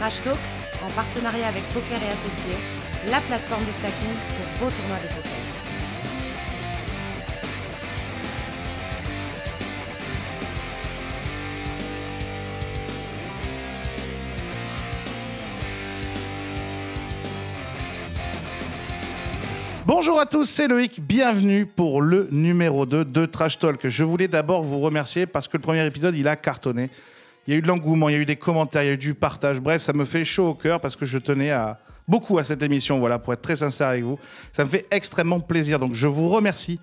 Trash Talk, en partenariat avec Poker et Associés, la plateforme de stacking pour vos tournois de poker. Bonjour à tous, c'est Loïc, bienvenue pour le numéro 2 de Trash Talk. Je voulais d'abord vous remercier parce que le premier épisode, il a cartonné. Il y a eu de l'engouement, il y a eu des commentaires, il y a eu du partage. Bref, ça me fait chaud au cœur parce que je tenais beaucoup à cette émission, voilà, pour être très sincère avec vous. Ça me fait extrêmement plaisir. Donc je vous remercie.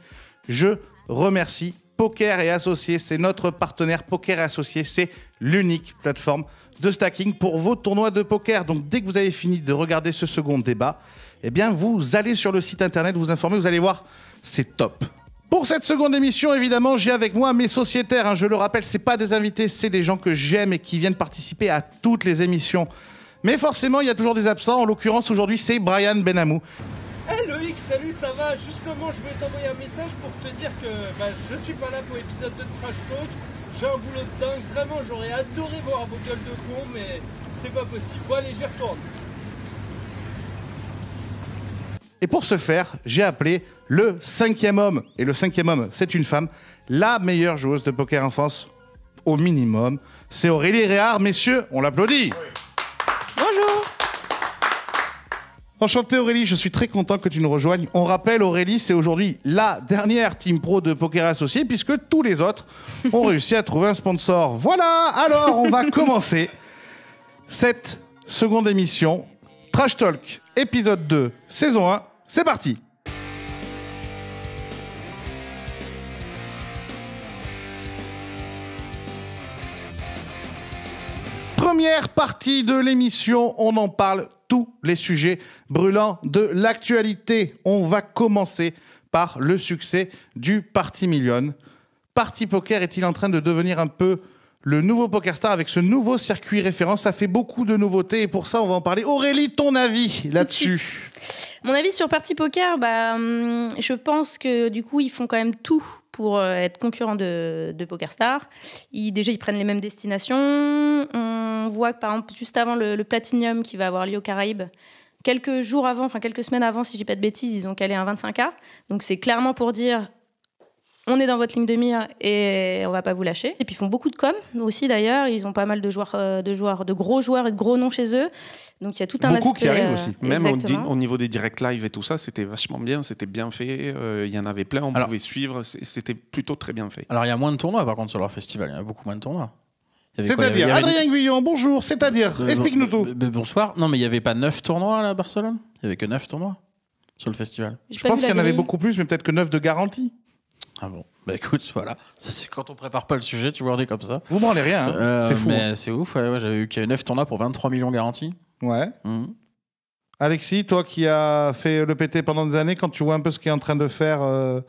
Je remercie Poker et Associés. C'est notre partenaire Poker et Associés. C'est l'unique plateforme de stacking pour vos tournois de poker. Donc dès que vous avez fini de regarder ce second débat, eh bien vous allez sur le site internet, vous informer, vous allez voir, c'est top. Pour cette seconde émission, évidemment, j'ai avec moi mes sociétaires. Hein. je le rappelle, c'est pas des invités, c'est des gens que j'aime et qui viennent participer à toutes les émissions. Mais forcément, il y a toujours des absents. En l'occurrence, aujourd'hui, c'est Brian Benamou. Hey eh, Loïc, salut, ça va Justement, je vais t'envoyer un message pour te dire que je bah, je suis pas là pour l'épisode de Trash Talk. J'ai un boulot de dingue, vraiment, j'aurais adoré voir vos gueules de con, mais c'est pas possible. Bon, allez, j'y retourne. Et pour ce faire, j'ai appelé le cinquième homme, et le cinquième homme, c'est une femme, la meilleure joueuse de poker en France, au minimum. C'est Aurélie Réard, messieurs, on l'applaudit. Bonjour. Enchanté Aurélie, je suis très content que tu nous rejoignes. On rappelle Aurélie, c'est aujourd'hui la dernière team pro de Poker Associé puisque tous les autres ont réussi à trouver un sponsor. Voilà, alors on va commencer cette seconde émission Trash Talk, épisode 2, saison 1, c'est parti Première partie de l'émission, on en parle tous les sujets brûlants de l'actualité. On va commencer par le succès du Parti Million. Parti Poker est-il en train de devenir un peu le nouveau PokerStar avec ce nouveau circuit référence. Ça fait beaucoup de nouveautés et pour ça, on va en parler. Aurélie, ton avis là-dessus Mon avis sur Party Poker, bah, hum, je pense que du coup, ils font quand même tout pour euh, être concurrents de, de PokerStar. Ils, déjà, ils prennent les mêmes destinations. On voit que, par exemple, juste avant le, Platinum qui va avoir lieu aux Caraïbes, quelques jours avant, enfin quelques semaines avant, si j'ai pas de bêtises, ils ont calé un 25K. Donc c'est clairement pour dire on est dans votre ligne de mire et on va pas vous lâcher. Et puis ils font beaucoup de com aussi d'ailleurs. Ils ont pas mal de joueurs, euh, de joueurs, de gros joueurs et de gros noms chez eux. Donc il y a tout un beaucoup qui arrivent euh, aussi. Même au, niveau des direct live et tout ça, c'était vachement bien, c'était bien fait. Euh, il y en avait plein, on pouvait suivre. C'était plutôt très bien fait. Alors il y a moins de tournois par contre sur leur festival. Il y a beaucoup moins de tournois. C'est-à-dire, Adrien Guillon, bonjour, c'est-à-dire, explique-nous tout. Bonsoir, non mais il y avait pas neuf tournois à Barcelone Il n'y avait que neuf tournois sur le festival. Je, pense qu'il y en avait beaucoup plus, mais peut-être que neuf de garantie. Ah bon Bah écoute, voilà. Ça, c'est quand on prépare pas le sujet, tu vois, on est comme ça. Vous branlez rien, hein. euh, c'est fou. Mais hein. c'est ouf, ouais, ouais, j'avais eu 9 tournois pour 23 millions garantis. Ouais. Mhm. Alexis, toi qui as fait le PT pendant des années, quand tu vois un peu ce est en train de faire euh,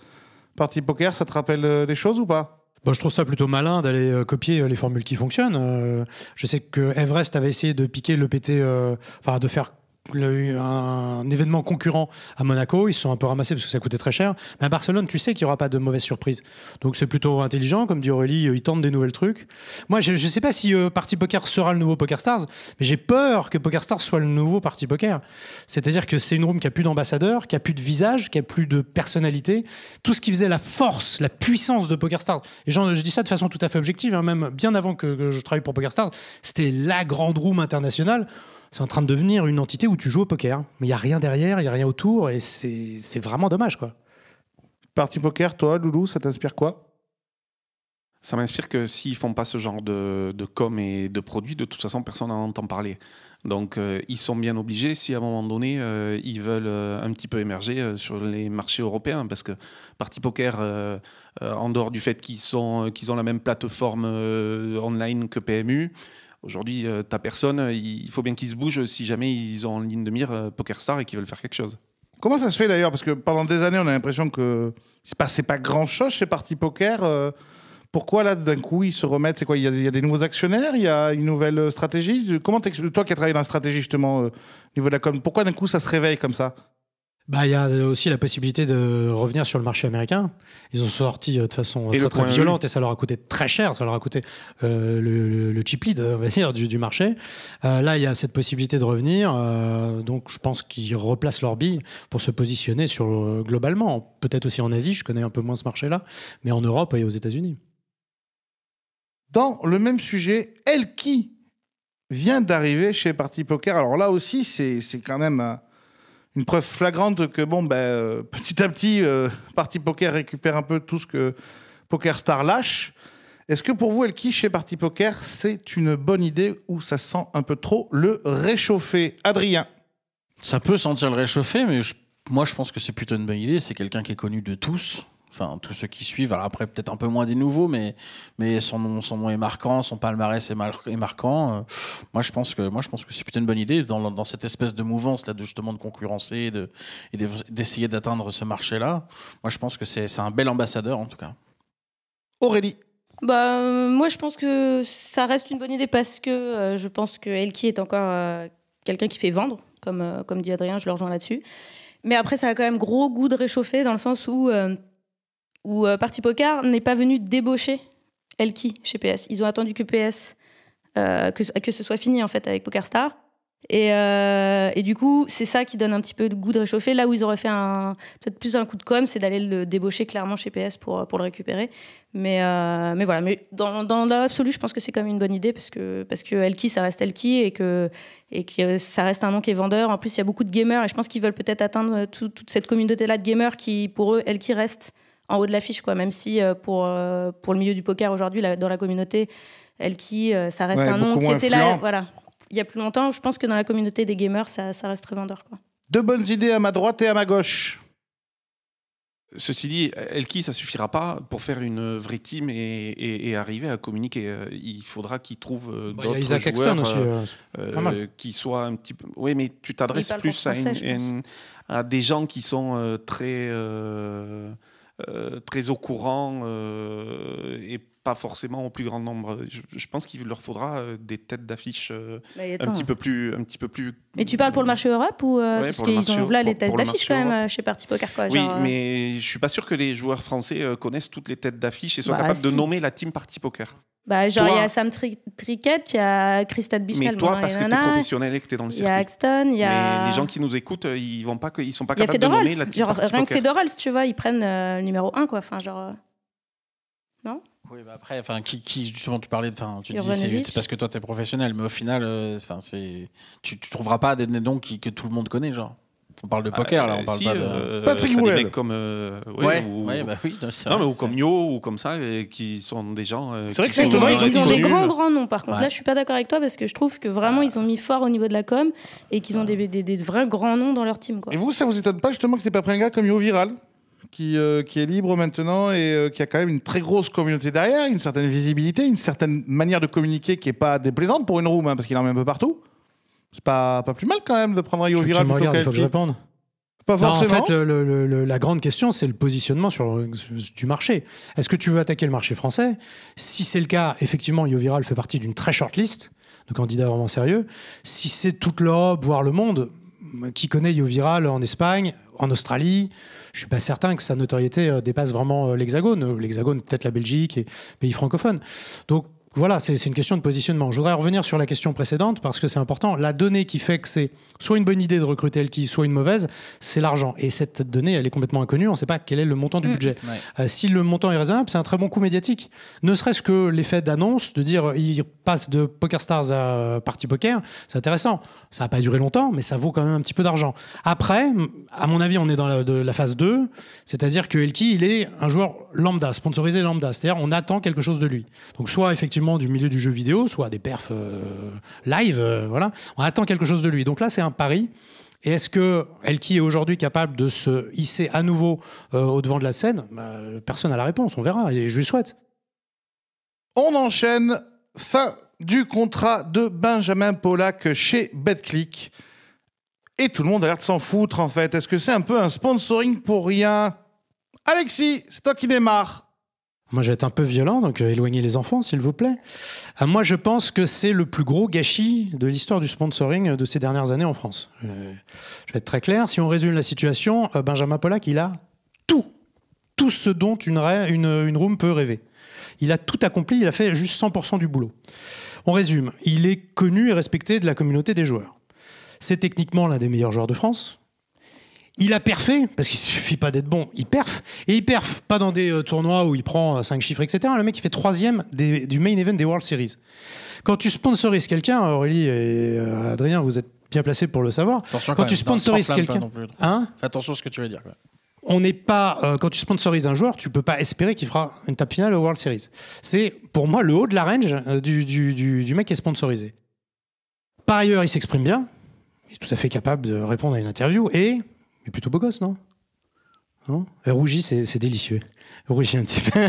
partie Poker, ça te rappelle euh, des choses ou pas Bon, bah, je trouve ça plutôt malin d'aller copier les formules qui fonctionnent. je sais que Everest avait essayé de piquer le PT, enfin de faire il y a eu un événement concurrent à Monaco. Ils sont un peu ramassés parce que ça coûtait très cher. Mais à Barcelone, tu sais qu'il n'y aura pas de mauvaise surprise. Donc c'est plutôt intelligent. Comme dit Aurélie, euh, ils tentent des nouvelles trucs. Moi, je ne sais pas si euh, Parti Party Poker sera le nouveau Poker Stars, mais j'ai peur que Poker Stars soit le nouveau Party Poker. C'est-à-dire que c'est une room qui a plus d'ambassadeur, qui a plus de visage, qui a plus de personnalité. Tout ce qui faisait la force, la puissance de Poker Stars. Et je dis ça de façon tout à fait objective, hein, même bien avant que, que je travaille pour Poker Stars, c'était la grande room internationale c'est en train de devenir une entité où tu joues au poker. Mais il n'y a rien derrière, il n'y a rien autour, et c'est vraiment dommage, quoi. Parti poker, toi, Loulou, ça t'inspire quoi ça m'inspire que s'ils font pas ce genre de, de com et de produits, de toute façon, personne n'en entend parler. Donc, euh, ils sont bien obligés, si à un moment donné, euh, ils veulent euh, un petit peu émerger sur les marchés européens, parce que Parti Poker, en dehors du fait qu'ils qu'ils ont la même plateforme online que PMU, Aujourd'hui, euh, ta personne, il faut bien qu'ils se bougent si jamais ils ont en ligne de mire euh, PokerStar et qu'ils veulent faire quelque chose. Comment ça se fait d'ailleurs Parce que pendant des années, on a l'impression que ne se passait pas grand-chose chez Parti Poker. Euh. pourquoi là, d'un coup, ils se remettent C'est quoi il y, a, des nouveaux actionnaires Il y a une nouvelle stratégie Comment toi qui as travaillé dans la stratégie justement au niveau de la com, pourquoi d'un coup ça se réveille comme ça bah, il y a euh, aussi la possibilité de revenir sur le marché américain. Ils ont sorti euh, de façon euh, très, e violente et ça leur a coûté très cher. Ça leur a coûté le, le, cheap lead, on va dire, du, marché. là, il y a cette possibilité de revenir. donc, je pense qu'ils replacent leur bille pour se positionner sur globalement. Peut-être aussi en Asie, je connais un peu moins ce marché-là, mais en Europe et aux États-Unis. Dans le même sujet, Elki vient d'arriver chez Party Poker. Alors là aussi, c'est quand même une preuve flagrante que, bon, ben, euh, petit à petit, euh, Parti Poker récupère un peu tout ce que Poker Star lâche. Est-ce que pour vous, Elki, chez Parti Poker, c'est une bonne idée ou ça sent un peu trop le réchauffer Adrien Ça peut sentir le réchauffer, mais moi, je pense que c'est plutôt une bonne idée. C'est quelqu'un qui est connu de tous. Enfin, tous ceux qui suivent, alors après peut-être un peu moins des nouveaux, mais, mais son, nom, son nom est marquant, son palmarès est, est marquant. Euh, moi, je pense que, moi, je pense que c'est plutôt une bonne idée dans, dans, cette espèce de mouvance là, justement de concurrencer de, et d'essayer d'atteindre ce marché-là. Moi, je pense que c'est un bel ambassadeur en tout cas. Aurélie. Bah, euh, moi, je pense que ça reste une bonne idée parce que euh, je pense que Elki est encore quelqu'un qui fait vendre, comme, comme dit Adrien, je le rejoins là-dessus. Mais après, ça a quand même gros goût de réchauffer dans le sens où où Party euh, Parti n'est pas venu débaucher Elki chez PS. Ils ont attendu que PS, euh, que, que, ce soit fini en fait avec PokerStar. Et, euh, et du coup, c'est ça qui donne un petit peu de goût de réchauffer. Là où ils auraient fait peut-être plus un coup de com', c'est d'aller le débaucher clairement chez PS pour, pour le récupérer. Mais, mais voilà, mais dans, dans l'absolu, je pense que c'est quand même une bonne idée parce que, parce que Elki, ça reste Elki et que, et que ça reste un nom qui est vendeur. En plus, il y a beaucoup de gamers et je pense qu'ils veulent peut-être atteindre toute cette communauté-là de gamers qui, pour eux, Elki reste en haut de l'affiche, quoi. Même si euh, pour, euh, pour le milieu du poker aujourd'hui, dans la communauté, elle qui, euh, ça reste un nom qui était là, voilà. Il y a plus longtemps, je pense que dans la communauté des gamers, ça, ça reste très vendeur, quoi. Deux bonnes idées à ma droite et à ma gauche. Ceci dit, Elki, ça suffira pas pour faire une vraie team et, et, arriver à communiquer. Il faudra qu'il trouve bah, d'autres joueurs aussi, qui soient un petit peu. Oui, mais tu t'adresses plus à, à, des gens qui sont très euh, très au courant euh, et forcément au plus grand nombre. Je, pense qu'il leur faudra euh, des têtes d'affiche euh, bah, un petit hein. peu plus, un petit peu plus. Mais tu parles pour le marché Europe ou euh, parce qu'ils ont là les têtes d'affiche quand même chez Parti Poker Oui, mais je suis pas sûr que les joueurs français connaissent toutes les têtes d'affiche et soient bah, capables de nommer la team Party Poker. Bah, genre, il y a Sam Tri Trickett, il y a Christophe Bichel. Mais toi, parce que tu es professionnel et que tu es dans le circuit. Il y a Axton, il y a. les gens qui nous écoutent, ils vont pas, sont pas capables de nommer la team genre, Rien que Fedorals, tu vois, ils prennent le numéro 1, quoi. Enfin, genre. Non oui, bah après, enfin, qui, justement, tu parlais de, enfin, tu dis c'est parce que toi t'es professionnel, mais au final, euh, enfin, c'est, tu, trouveras pas des noms qui, que tout le monde connaît, genre. On parle de ah, poker, là, on euh, parle pas de. Euh, des mecs comme. ouais, ou, bah oui, non, vrai, non mais ou comme Yo, ou comme ça, qui sont des gens. c'est vrai que c'est ils, ont des grands, grands noms, par contre. Là, je suis pas d'accord avec toi, parce que je trouve que vraiment, bah. ils ont mis fort au niveau de la com, et qu'ils ont des, des, vrais grands noms dans leur team. Quoi. Et vous, ça vous étonne pas, justement, que c'est pas pris un gars comme Yo viral euh, qui, est libre maintenant et euh, qui a quand même une très grosse communauté derrière, une certaine visibilité, une certaine manière de communiquer qui n'est pas déplaisante pour une roue hein, parce qu'il en met un peu partout. C'est pas, pas plus mal quand même de prendre un yo viral. Tu me regardes, il faut que je réponde. Pas forcément. en fait, la grande question, c'est le positionnement sur, du marché. Est-ce que tu veux attaquer le marché français Si c'est le cas, effectivement, Yo fait partie d'une très short list de candidats vraiment sérieux. Si c'est toute l'Europe, voire le monde, qui connaît Yo en Espagne, en Australie, je suis pas certain que sa notoriété euh, dépasse vraiment euh, l'Hexagone. Euh, L'Hexagone, peut-être la Belgique et pays francophones. Donc voilà, c'est une question de positionnement. Je voudrais revenir sur la question précédente parce que c'est important. La donnée qui fait que c'est soit une bonne idée de recruter Elki, soit une mauvaise, c'est l'argent. Et cette donnée, elle est complètement inconnue. On ne sait pas quel est le montant du mmh. budget. Euh, si le montant est raisonnable, c'est un très bon coup médiatique. Ne serait-ce que l'effet d'annonce, de dire il passe de Poker Stars à Party Poker, c'est intéressant. Ça n'a pas duré longtemps, mais ça vaut quand même un petit peu d'argent. Après, à mon avis, on est dans la, phase 2, c'est-à-dire que Elki, il est un joueur lambda, sponsorisé lambda. C'est-à-dire on attend quelque chose de lui. Donc soit effectivement du milieu du jeu vidéo, soit des perfs euh, live, euh, voilà, on attend quelque chose de lui. Donc là, c'est un pari. Et est-ce que Elki est aujourd'hui capable de se hisser à nouveau euh, au devant de la scène bah, Personne n'a la réponse, on verra, et je lui souhaite. On enchaîne, fin du contrat de Benjamin Pollack chez BetClick. Et tout le monde a l'air de s'en foutre en fait. Est-ce que c'est un peu un sponsoring pour rien Alexis, c'est toi qui démarres. Moi, je vais être un peu violent, donc euh, éloignez les enfants, s'il vous plaît. Euh, moi, je pense que c'est le plus gros gâchis de l'histoire du sponsoring de ces dernières années en France. Euh, je vais être très clair. Si on résume la situation, Benjamin Pollack, il a tout. Tout ce dont une, une room peut rêver. Il a tout accompli, il a fait juste 100% du boulot. On résume. Il est connu et respecté de la communauté des joueurs. C'est techniquement l'un des meilleurs joueurs de France il a perfé, parce qu'il suffit pas d'être bon, il perf. Et il perf, pas dans des euh, tournois où il prend 5 euh, chiffres, etc. Le mec, il fait troisième du main event des World Series. Quand tu sponsorises quelqu'un, Aurélie et euh, Adrien, vous êtes bien placés pour le savoir. quand, tu sponsorises quelqu'un. Hein Fais attention à ce que tu veux dire. On n'est pas quand tu sponsorises un joueur, tu peux pas espérer qu'il fera une table finale aux World Series. C'est pour moi le haut de la range du, du mec qui est sponsorisé. Par ailleurs, il s'exprime bien, il est tout à fait capable de répondre à une interview et est plutôt beau gosse, non non euh, Rougi, c'est délicieux. Rougi un petit peu.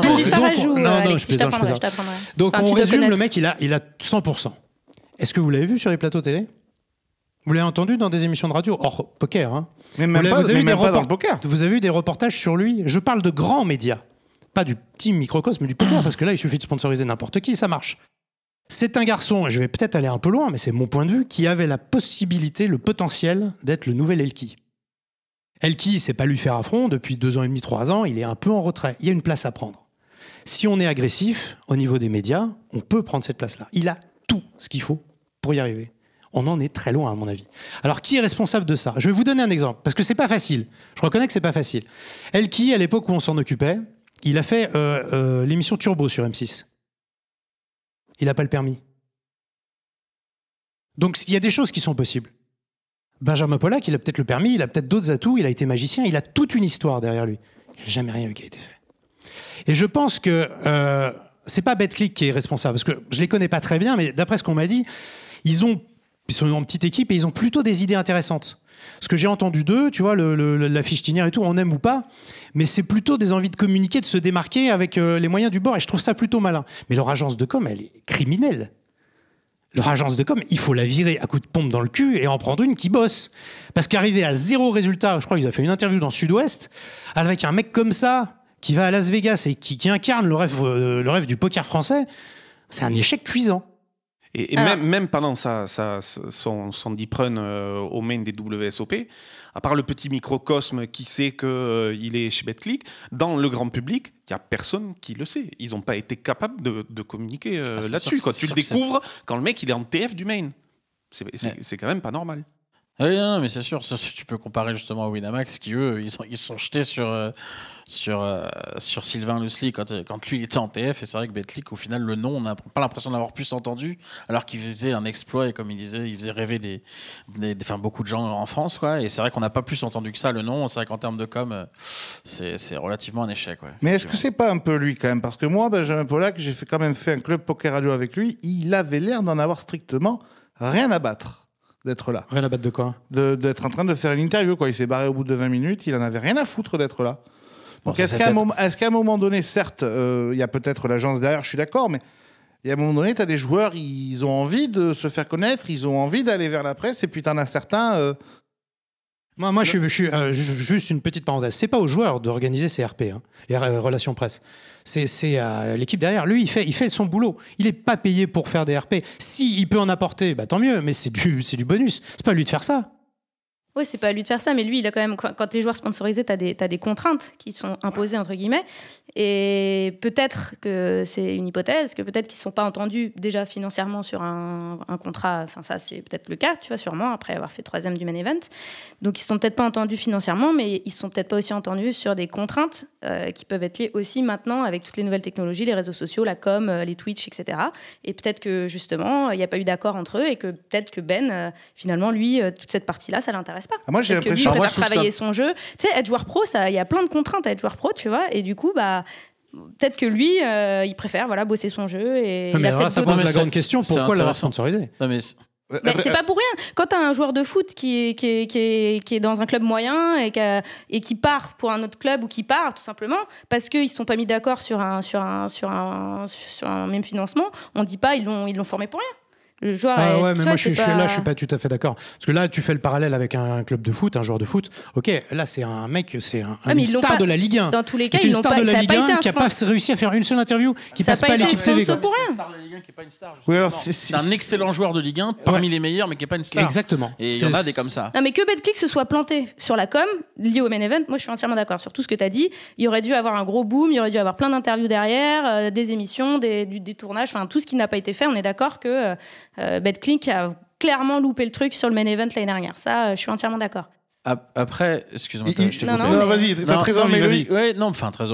donc, donc, on... non, non, je plaisante, Donc, on résume, le mec, il a, il a 100%. Est-ce que vous l'avez vu sur les plateaux télé vous l'avez entendu dans des émissions de radio, hors poker. Hein. Mais vous, avez, des vous avez des reportages sur lui. Je parle de grands médias, pas du petit microcosme du poker, parce que là, il suffit de sponsoriser n'importe qui, ça marche. C'est un garçon, et je vais peut-être aller un peu loin, mais c'est mon point de vue, qui avait la possibilité, le potentiel d'être le nouvel Elki. Elki, c'est pas lui faire affront, depuis deux ans et demi, trois ans, il est un peu en retrait, il y a une place à prendre. Si on est agressif au niveau des médias, on peut prendre cette place-là. Il a tout ce qu'il faut pour y arriver. On en est très loin, à mon avis. Alors, qui est responsable de ça Je vais vous donner un exemple, parce que c'est pas facile. Je reconnais que c'est pas facile. Elki, à l'époque où on s'en occupait, il a fait euh, euh, l'émission Turbo sur M6 il n'a pas le permis. Donc il y a des choses qui sont possibles. Benjamin Pollack, il a peut-être le permis, il a peut-être d'autres atouts, il a été magicien, il a toute une histoire derrière lui. Il n'a jamais rien eu qui a été fait. Et je pense que euh, c'est pas BetClick qui est responsable, parce que je les connais pas très bien, mais d'après ce qu'on m'a dit, ils ont ils sont en petite équipe et ils ont plutôt des idées intéressantes ce que j'ai entendu d'eux, tu vois, la fiche et tout, on aime ou pas, mais c'est plutôt des envies de communiquer, de se démarquer avec euh, les moyens du bord, et je trouve ça plutôt malin. Mais leur agence de com, elle est criminelle. Leur agence de com, il faut la virer à coup de pompe dans le cul et en prendre une qui bosse. Parce qu'arriver à zéro résultat, je crois qu'ils ont fait une interview dans Sud-Ouest, avec un mec comme ça, qui va à Las Vegas et qui, incarne le rêve, euh, le rêve du poker français, c'est un échec cuisant. Et, même, pendant son, son deep run euh, au main des WSOP, à part le petit microcosme qui sait qu'il euh, il est chez BetClick, dans le grand public, il n'y a personne qui le sait. Ils n'ont pas été capables de, communiquer euh, ah, là-dessus. Tu le découvres quand le mec il est en TF du main. C'est quand même pas normal. Oui, non, mais c'est sûr, tu peux comparer justement à Winamax qui, eux, ils sont, ils sont jetés sur, sur, euh, sur Sylvain Lussly quand, euh, quand lui était en TF. Et c'est vrai que Betlick, au final, le nom, on n'a pas l'impression d'avoir plus entendu, alors qu'il faisait un exploit et comme il disait, il faisait rêver des, des, beaucoup de gens en France. Quoi, et c'est vrai qu'on n'a pas plus entendu que ça le nom. C'est vrai qu'en termes de com, euh, c'est relativement un échec. Ouais, Mais est-ce que c'est pas un peu lui quand même Parce que moi, Benjamin que j'ai quand même fait un club poker radio avec lui. Il avait l'air d'en avoir strictement rien à battre d'être là. Rien à battre de quoi D'être en train de faire une interview. Quoi. Il s'est barré au bout de 20 minutes, il en avait rien à foutre d'être là est-ce qu'à un, moment, donné, certes, euh, il y a peut-être l'agence derrière, je suis d'accord, mais à un moment donné, tu as des joueurs, ils ont envie de se faire connaître, ils ont envie d'aller vers la presse, et puis tu en as certains. Euh, moi, moi je suis, euh, juste une petite parenthèse. C'est pas aux joueurs d'organiser ces RP, hein, les relations presse. C'est à l'équipe derrière. Lui, il fait, son boulot. Il n'est pas payé pour faire des RP. Si il peut en apporter, bah, tant mieux, mais c'est du, du bonus. C'est pas à lui de faire ça. Oui, c'est pas à lui de faire ça, mais lui, il a quand même, quand t'es joueur sponsorisé, t'as des, as des contraintes qui sont imposées, entre guillemets. Et peut-être que c'est une hypothèse, que peut-être qu'ils ne sont pas entendus déjà financièrement sur un, un contrat. Enfin, ça, c'est peut-être le cas, tu vois, sûrement, après avoir fait troisième du main event. Donc, ils ne sont peut-être pas entendus financièrement, mais ils ne sont peut-être pas aussi entendus sur des contraintes euh, qui peuvent être liées aussi maintenant avec toutes les nouvelles technologies, les réseaux sociaux, la com, euh, les Twitch, etc. Et peut-être que, justement, il n'y a pas eu d'accord entre eux et que peut-être que Ben, euh, finalement, lui, toute cette partie-là, ça l'intéresse ah, moi, j'ai l'impression que lui, ah, préfère travailler son jeu. Tu sais, être joueur pro, il y a plein de contraintes à être joueur pro, tu vois. Et du coup, bah, peut-être que lui, euh, il préfère voilà, bosser son jeu. Et mais ça pose la grande question pourquoi l'avoir sponsorisé euh, euh, c'est pas pour rien. Quand as un joueur de foot qui est, qui, est, qui, dans un club moyen et, qui part pour un autre club ou qui part tout simplement parce qu'ils se sont pas mis d'accord sur un, sur, un, sur, un, sur un même financement, on dit pas ils l'ont, ils l'ont formé pour rien. Le joueur ah ouais, mais moi je suis, là, je suis pas tout à fait d'accord. Parce que là, tu fais le parallèle avec un, club de foot, un joueur de foot. Ok, là c'est un mec, c'est un, une star de la Ligue 1. Dans tous les cas, c'est une star de la Ligue 1 qui a pas réussi à faire une seule interview, qui passe pas, à l'équipe TV. C'est star. c'est un excellent joueur de Ligue 1, parmi les meilleurs, mais qui est pas une star. Exactement. Et il y a des comme ça. Non, mais que Betclic se soit planté sur la com lié au main event, moi je suis entièrement d'accord sur tout ce que tu as dit. Il aurait dû avoir un gros boom, il aurait dû avoir plein d'interviews derrière, euh, des émissions, des tournages, enfin tout ce qui n'a pas été fait. On est d'accord que euh, euh, BetClick a clairement loupé le truc sur le main event l'année dernière. Ça, euh, je suis entièrement d'accord. Après, excuse-moi, je non, vas-y, t'as très envie, non, enfin, très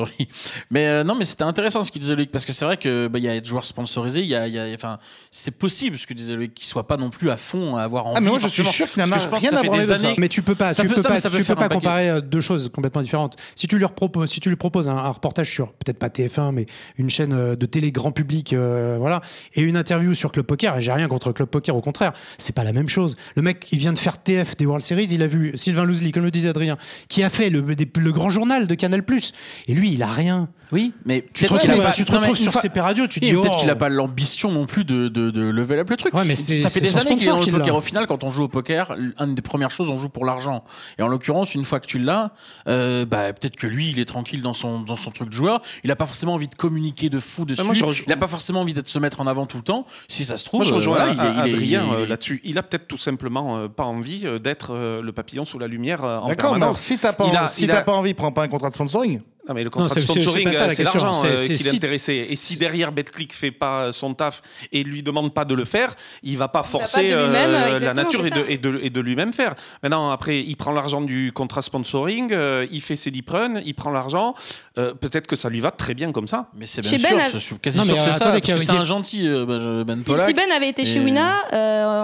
Mais euh, non, mais c'était intéressant ce qu'il disait Loïc, parce que c'est vrai que bah, il y a des joueurs sponsorisés, il y a, enfin, c'est possible ce que disait Loïc, qu'ils soit pas non plus à fond à avoir ah, envie. mais je suis sûr que je pense rien fait des années. Mais tu peux pas, peux pas, comparer euh, deux choses complètement différentes. Si tu lui proposes, si tu lui proposes un, reportage sur peut-être pas TF1, mais une chaîne euh, de télé grand public, voilà, et une interview sur Club Poker, et j'ai rien contre Club Poker, au contraire, c'est pas la même chose. Le mec, il vient de faire TF des World Series, il a vu Sylvain comme le disait Adrien, qui a fait le, le grand journal de Canal+. Et lui, il a rien. Oui, mais Tu te, retrouves, sur CP Radio, tu dis... peut-être oh. qu'il a pas l'ambition non plus de, lever le truc. ça fait des années qu'il est dans le poker. Hein. Au final, quand on joue au poker, une des premières choses, on joue pour l'argent. Et en l'occurrence, une fois que tu l'as, euh, bah, peut-être que lui, il est tranquille dans son, dans son truc de joueur. Il n'a pas forcément envie de communiquer de fou bah, dessus. il n'a pas forcément envie de se mettre en avant tout le temps. Si ça se trouve, rien Adrien euh, là-dessus. Il a peut-être tout simplement euh, pas envie d'être le papillon sous la lumière euh, en D'accord, mais si t'as pas, pas envie, prends pas un contrat de sponsoring. Non, mais le contrat de sponsoring, c'est euh, l'argent euh, qui l'intéressait. Et si derrière Betclic fait pas euh, son taf et lui demande pas de le faire, il va pas forcer la nature et de, et de, lui-même faire. Maintenant, après, il prend l'argent du contrat sponsoring, il fait ses deep runs, il prend l'argent. Peut-être que ça lui va très bien comme ça. Mais c'est bien sûr, ben, c'est quasi c'est un gentil, bah, Ben Si Ben avait été chez Wina,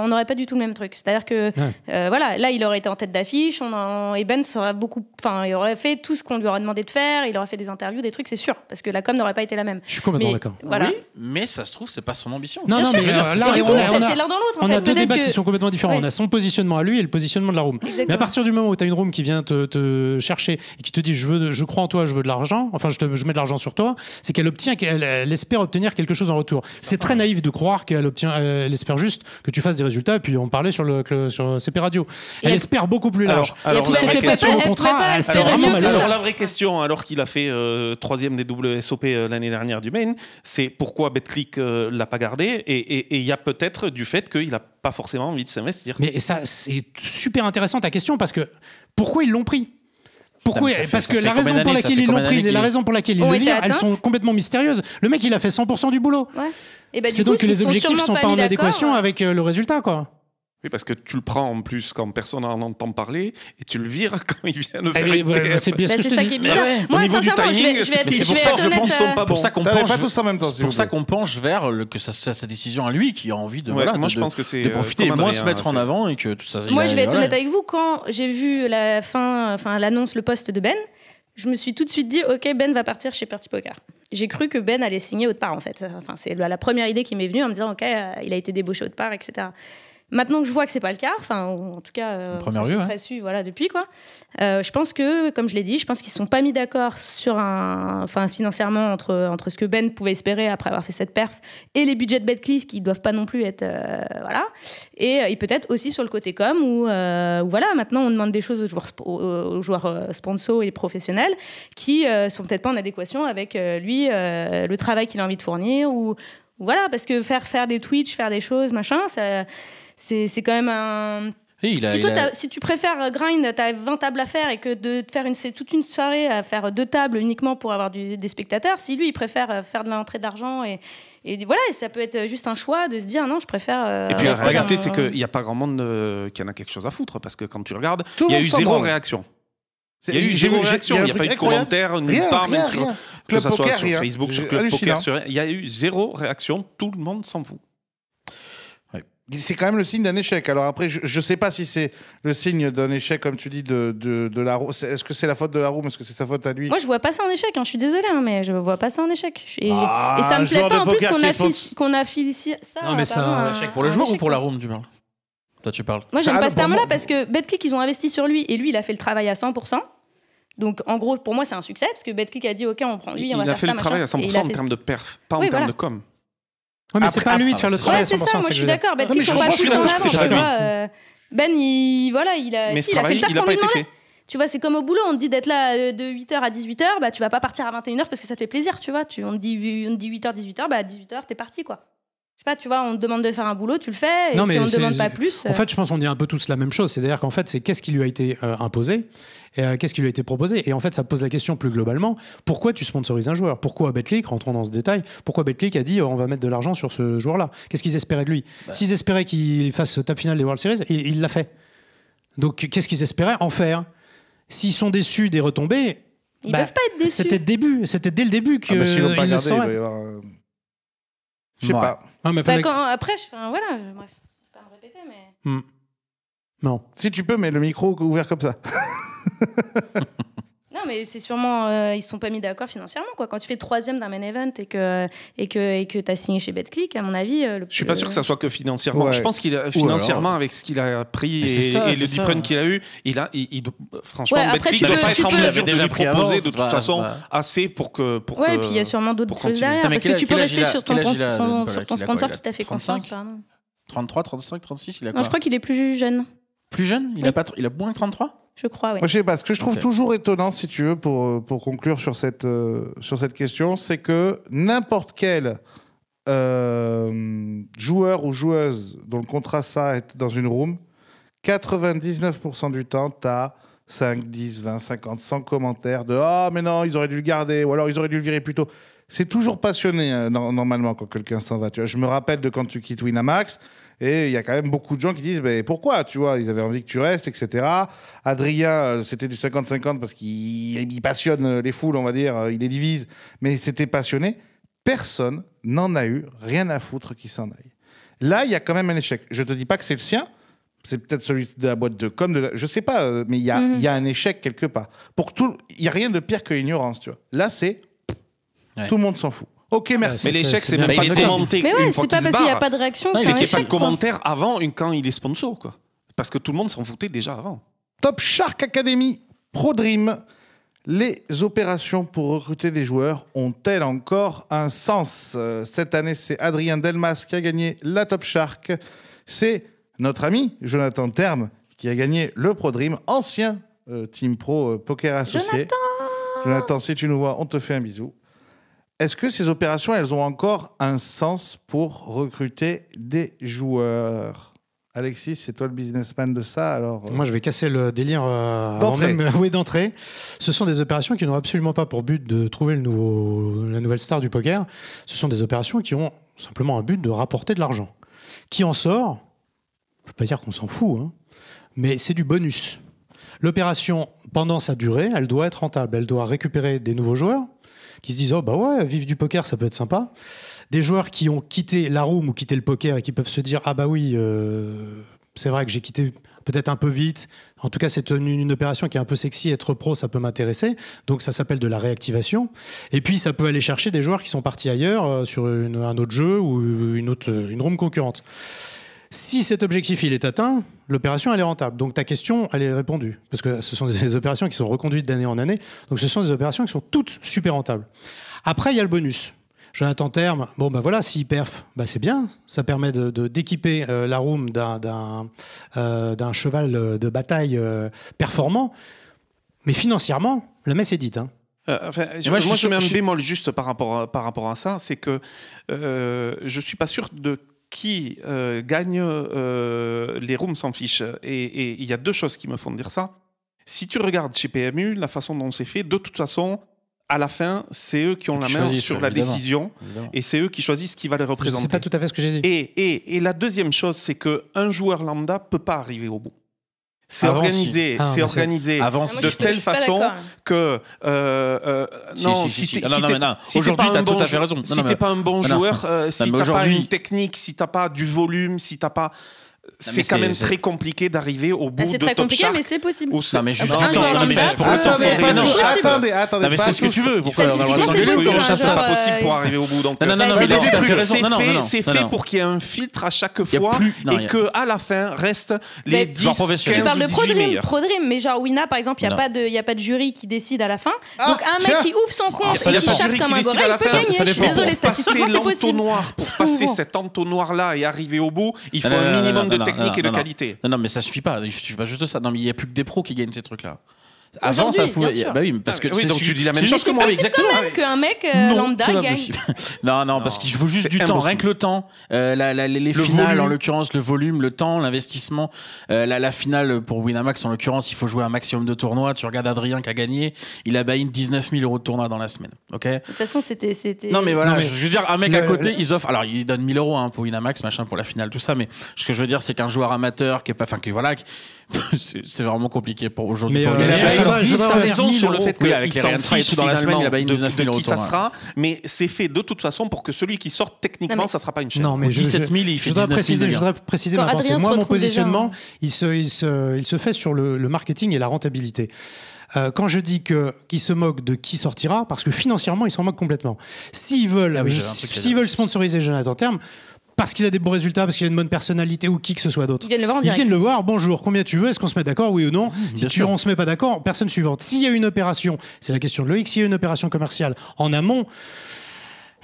on n'aurait pas du tout le même truc. C'est-à-dire que, voilà, là, il aurait été en tête d'affiche, et Ben sera beaucoup. Enfin, il aurait fait tout ce qu'on lui aurait demandé de faire il aurait fait des interviews, des trucs, c'est sûr, parce que la com n'aurait pas été la même. Je suis complètement d'accord. Oui, mais ça se trouve, c'est pas son ambition. Non, non, mais là, On a deux débats qui sont complètement différents. On a son positionnement à lui et le positionnement de la room. Mais à partir du moment où tu as une room qui vient te chercher et qui te dit je veux, je crois en toi, je veux de l'argent, enfin, je mets de l'argent sur toi, c'est qu'elle obtient, qu'elle espère obtenir quelque chose en retour. C'est très naïf de croire qu'elle obtient, espère juste que tu fasses des résultats. Et puis on parlait sur le sur CP Radio. Elle espère beaucoup plus large. Alors, si c'était pas sur le contrat, c'est vraiment la vraie question, alors qu'il a fait euh, troisième des WSOP euh, l'année dernière du Maine. C'est pourquoi BetClick euh, l'a pas gardé. Et il y a peut-être du fait qu'il n'a pas forcément envie de s'investir. Mais ça, c'est super intéressant ta question parce que pourquoi ils l'ont pris pourquoi Parce que la raison pour laquelle ils oh, l'ont pris et la raison pour laquelle ils le virent, elles sont complètement mystérieuses. Le mec, il a fait 100% du boulot. Eh ben, c'est donc que les objectifs sont pas, en adéquation hein. avec le résultat, quoi. Oui, parce que tu le prends en plus quand personne n'en entend parler et tu le vires quand il vient de ah faire une C'est bien ce bah, que je te dis. Moi, je pense pas pour ça qu'on penche, pour ça qu'on penche vers le, que ça, sa décision à lui qui a envie de, voilà, moi, de, je pense que euh, profiter et moins se mettre hein, en avant et que tout ça. Moi, je vais être honnête avec vous. Quand j'ai vu la fin, enfin l'annonce, le poste de Ben, je me suis tout de suite dit, ok, Ben va partir chez Party Poker j'ai cru que Ben allait signer autre part, en fait. Enfin, c'est la première idée qui m'est venue en me disant, OK, euh, il a été débauché autre part, etc. Maintenant que je vois que c'est pas le cas, enfin en tout cas, euh, serait hein. su voilà depuis quoi. Euh, je pense que, comme je l'ai dit, je pense qu'ils ne sont pas mis d'accord sur un, enfin financièrement entre entre ce que Ben pouvait espérer après avoir fait cette perf et les budgets de Betcliff qui doivent pas non plus être euh, voilà. Euh, et, peut-être aussi sur le côté com où, voilà maintenant on demande des choses aux joueurs, aux joueurs sponsors et professionnels qui sont peut-être pas en adéquation avec lui le travail qu'il a envie de fournir ou voilà parce que faire faire des Twitch, faire des choses machin, ça c'est quand même un. si, si, tu préfères euh, grind, as 20 tables à faire et que de faire une, toute une soirée à faire deux tables uniquement pour avoir des spectateurs, si lui, il préfère euh, faire de l'entrée d'argent et, et voilà, ça peut être euh, juste un choix de se dire non, je préfère. et puis la réalité, c'est qu'il n'y a pas grand monde qui en a quelque chose à foutre parce que quand tu regardes, il y a eu zéro réaction. Il y a eu zéro réaction, il n'y a, pas eu de commentaires de part, que ce soit sur Facebook, sur Club Poker, il y a eu zéro réaction, tout le monde s'en fout c'est quand même le signe d'un échec. Alors après, je ne sais pas si c'est le signe d'un échec, comme tu dis, de, de, de la Est-ce que c'est la faute de la roue Est-ce que c'est sa faute à lui Moi, je vois pas ça en échec. Hein. Je suis désolé hein, mais je vois pas ça en échec. Et, ah, ça me plaît pas en plus qu'on affiche ça. Non, mais c'est un, euh, échec pour le joueur ou pour la roue, tu parles Toi, tu parles. Moi, j'aime ah, pas ce terme-là parce que BetClick, ils ont investi sur lui et lui, il a fait le travail à 100%. Donc, en gros, pour moi, c'est un succès parce que BetClick a dit OK, on prend lui, on va faire Il a fait le travail à 100% en termes de perf, pas en termes de com mais c'est pas lui de faire le travail. c'est ça, moi je suis d'accord. Ben, tu euh, Ben, il, voilà, il a, fait le pas Tu vois, c'est comme au boulot, on te dit d'être là euh, de 8h à 18h, bah tu vas pas partir à 21h parce que ça te fait plaisir, tu vois. Tu, on, te dit, 8h, 18h, bah à 18h, t'es parti, quoi pas, tu vois, on te demande de faire un boulot, tu le fais, et si on te demande pas plus. En euh fait, je pense qu'on dit un peu tous la même chose. C'est-à-dire qu'en fait, c'est qu'est-ce qui lui a été euh, imposé, et, euh, qu'est-ce qui lui a été proposé. Et en fait, ça pose la question plus globalement pourquoi tu sponsorises un joueur Pourquoi Betclic, rentrons dans ce détail, pourquoi Betclic a dit on va mettre de l'argent sur ce joueur-là Qu'est-ce qu'ils espéraient de lui bah. S'ils espéraient qu'il fasse top final des World Series, il, l'a fait. Donc, qu'est-ce qu'ils espéraient en faire S'ils sont déçus des retombées, ils bah, C'était début, c'était dès le début ah, que. sais pas. Bah, après, je, ne voilà, bref, vais pas me répéter, mais. Hmm. Non. Si tu peux, mets le micro ouvert comme ça. non, mais c'est sûrement. Euh, ils se sont pas mis d'accord financièrement, quoi. Quand tu fais troisième d'un main event et que et que et que as signé chez Betclic, à mon avis. Euh, le, je suis pas sûr que ça soit que financièrement. Je pense qu'il financièrement avec ce qu'il a pris et, ça, et, le qu'il a eu, il a, il, franchement, ouais, Betclic doit pas être en mesure de lui proposer de toute façon assez pour que pour. Ouais, et puis il y a sûrement d'autres choses derrière parce que tu peux rester sur ton sponsor qui t'a fait confiance, 33, 35, 36, il a quoi Non, je crois qu'il est plus jeune. Plus jeune il, a pas, il a moins de 33 je crois, je sais Ce que je trouve toujours étonnant, si tu veux, pour, euh, pour conclure sur cette, euh, sur cette question, c'est que n'importe quel euh, joueur ou joueuse dont le contrat ça est dans une room, 99% du temps, tu as 5, 10, 20, 50, 100 commentaires de Ah, oh, mais non, ils auraient dû le garder, ou alors ils auraient dû le virer plus tôt. C'est toujours passionné, normalement, quand quelqu'un s'en va. Tu je me rappelle de quand tu quittes Winamax. Et il y a quand même beaucoup de gens qui disent mais ben, pourquoi Tu vois, ils avaient envie que tu restes, etc. Adrien, euh, c'était du 50-50 parce qu'il passionne euh, les foules, on va dire, euh, il les divise, mais c'était passionné. Personne n'en a eu rien à foutre qui s'en aille. Là, il y a quand même un échec. Je te dis pas que c'est le sien, c'est peut-être celui de la boîte de com, Je ne je sais pas, mais mhm. il y, a, un échec quelque part. Pour tout, il y a rien de pire que l'ignorance, tu vois. Là, c'est tout le monde s'en fout. Ok, merci. mais l'échec, c'est même pas une Mais ouais, c'est pas parce qu'il n'y a pas de réaction. C'est qu'il n'y a pas de commentaire avant quand il est sponsor, quoi. Parce que tout le monde s'en foutait déjà avant. Top Shark Academy Pro Dream. Les opérations pour recruter des joueurs ont-elles encore un sens euh, Cette année, c'est Adrien Delmas qui a gagné la Top Shark. C'est notre ami Jonathan Terme qui a gagné le Pro Dream, ancien euh, Team Pro euh, Poker Associé. Jonathan, si tu nous vois, on te fait un bisou. Est-ce que ces opérations, elles ont encore un sens pour recruter des joueurs Alexis, c'est toi le businessman de ça. Alors, euh, Moi, je vais casser le délire euh, d'entrée. Oui, d'entrée. Ce sont des opérations qui n'ont absolument pas pour but de trouver le nouveau, la nouvelle star du poker. Ce sont des opérations qui ont simplement un but de rapporter de l'argent. Qui en sort Je ne peux pas dire qu'on s'en fout, hein, mais c'est du bonus. L'opération, pendant sa durée, elle doit être rentable. Elle doit récupérer des nouveaux joueurs qui se disent oh bah ouais, vivre du poker, ça peut être sympa. Des joueurs qui ont quitté la room ou quitté le poker et qui peuvent se dire ah bah oui, euh, c'est vrai que j'ai quitté peut-être un peu vite. En tout cas, c'est une, opération qui est un peu sexy. Être pro, ça peut m'intéresser. Donc, ça s'appelle de la réactivation. Et puis, ça peut aller chercher des joueurs qui sont partis ailleurs euh, sur un autre jeu ou une autre une room concurrente. Si cet objectif il est atteint, l'opération elle est rentable. Donc ta question elle est répondue parce que ce sont des opérations qui sont reconduites d'année en année. Donc ce sont des opérations qui sont toutes super rentables. Après il y a le bonus. Jonathan Terme, bon ben voilà, s'il perf, bah c'est bien, ça permet d'équiper de, de euh, la room d'un euh, cheval euh, de bataille performant, mais financièrement, la messe est dite. Hein. moi, je, bémol juste par rapport à, par rapport à ça, c'est que je je suis pas sûr de qui euh, gagne euh, les rooms s'en fiche. Et il y a deux choses qui me font dire ça. Si tu regardes chez PMU, la façon dont c'est fait, de toute façon, à la fin, c'est eux qui ont la main sur la décision et c'est eux qui choisissent qui va les représenter. C'est pas tout à fait ce que j'ai dit. Et, et, la deuxième chose, c'est qu'un joueur lambda peut pas arriver au bout. Ah, c'est organisé, c'est ah, organisé de telle façon hein. que euh, euh, non, si, aujourd'hui t'as tout à fait raison. Si t'es pas un bon joueur, euh, si t'as pas une technique, si t'as pas du volume, si t'as pas c'est quand même très compliqué d'arriver au bout ah, de C'est très compliqué, mais c'est possible. Non, mais juste, pour le Attendez, attendez. mais c'est ce que tu veux. Pourquoi on hein, Ça, c'est pas possible pour euh, arriver au bout. Non, non, euh, non, mais c'est fait pour qu'il y ait un filtre à chaque fois et qu'à la fin reste les 10 bah, Tu parles de Pro Dream, mais genre Wina, par exemple, il n'y a pas de jury qui décide à la fin. Ah, donc un mec qui ouvre son compte et qui chasse comme un gorille peut gagner. Je suis désolée, c'est possible. Pour passer cet entonnoir-là et arriver au bout, il faut un minimum de technique et de qualité. Non, mais ça suffit pas. Il suffit pas juste de ça. Non, mais il y a plus que des pros qui gagnent ces trucs-là. Avant, ça pouvait. Bah oui, parce que donc tu dis la même chose que moi. Exactement. Qu'un mec euh, lambda gagne. Non, non, parce qu'il faut juste du temps, rien que le temps. Euh, les finales, en l'occurrence, le volume, le temps, l'investissement. Euh, la finale pour Winamax, en l'occurrence, il faut jouer un maximum de tournois. Tu regardes Adrien qui a gagné, il a baillé 19 000 euros de tournois dans la semaine. Ok. De toute façon, c'était, Non, mais voilà. Je veux dire, un mec à côté, ils offrent. Alors, ils donnent 1000 euros hein, pour Winamax, machin, pour la finale, tout ça. Mais ce que je veux dire, c'est qu'un joueur amateur qui est pas, enfin, qui voilà, c'est vraiment compliqué pour aujourd'hui juste à raison sur le fait qu'il s'en fiche tout dans la semaine, il a de, 000 ça hein. sera, mais c'est fait de toute façon pour que celui qui sort techniquement, ça sera pas une chaîne. Non, mais 17 000, il je voudrais préciser, je voudrais préciser ma pensée. Moi, mon positionnement, hein. il se fait sur le marketing et la rentabilité euh, quand je dis que qu'ils se moquent de qui sortira, parce que financièrement, ils s'en moquent complètement. S'ils veulent, ah s'ils veulent sponsoriser Jonathan Terme, parce qu'il a des bons résultats, parce qu'il a une bonne personnalité ou qui que ce soit d'autre. Ils viennent le voir en le voir, bonjour, combien tu veux, est-ce qu'on se met d'accord, oui ou non Si tu, on se met pas d'accord, personne suivante. S'il y a une opération, c'est la question de Loïc, s'il y a une opération commerciale en amont,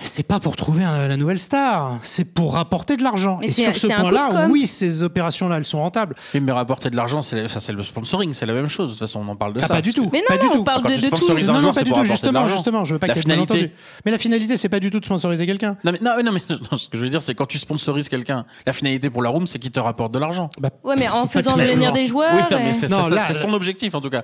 c'est pas pour trouver la nouvelle star, c'est pour rapporter de l'argent. Et sur ce point-là, oui, ces opérations-là, elles sont rentables. mais rapporter de l'argent, c'est le sponsoring, c'est la même chose. De toute façon, on en parle de ah, ça. Pas du tout. Mais non, pas du on tout. parle de, tout. Non, pas du tout. Justement, justement, je veux pas la finalité. Mais la finalité, c'est pas du tout de sponsoriser quelqu'un. Non, mais, non, ce que je veux dire, c'est quand tu sponsorises quelqu'un, la finalité pour la room, c'est qu'il te rapporte de l'argent. Oui, bah, ouais, mais en faisant venir des joueurs. Oui, mais c'est son euh, objectif en tout cas.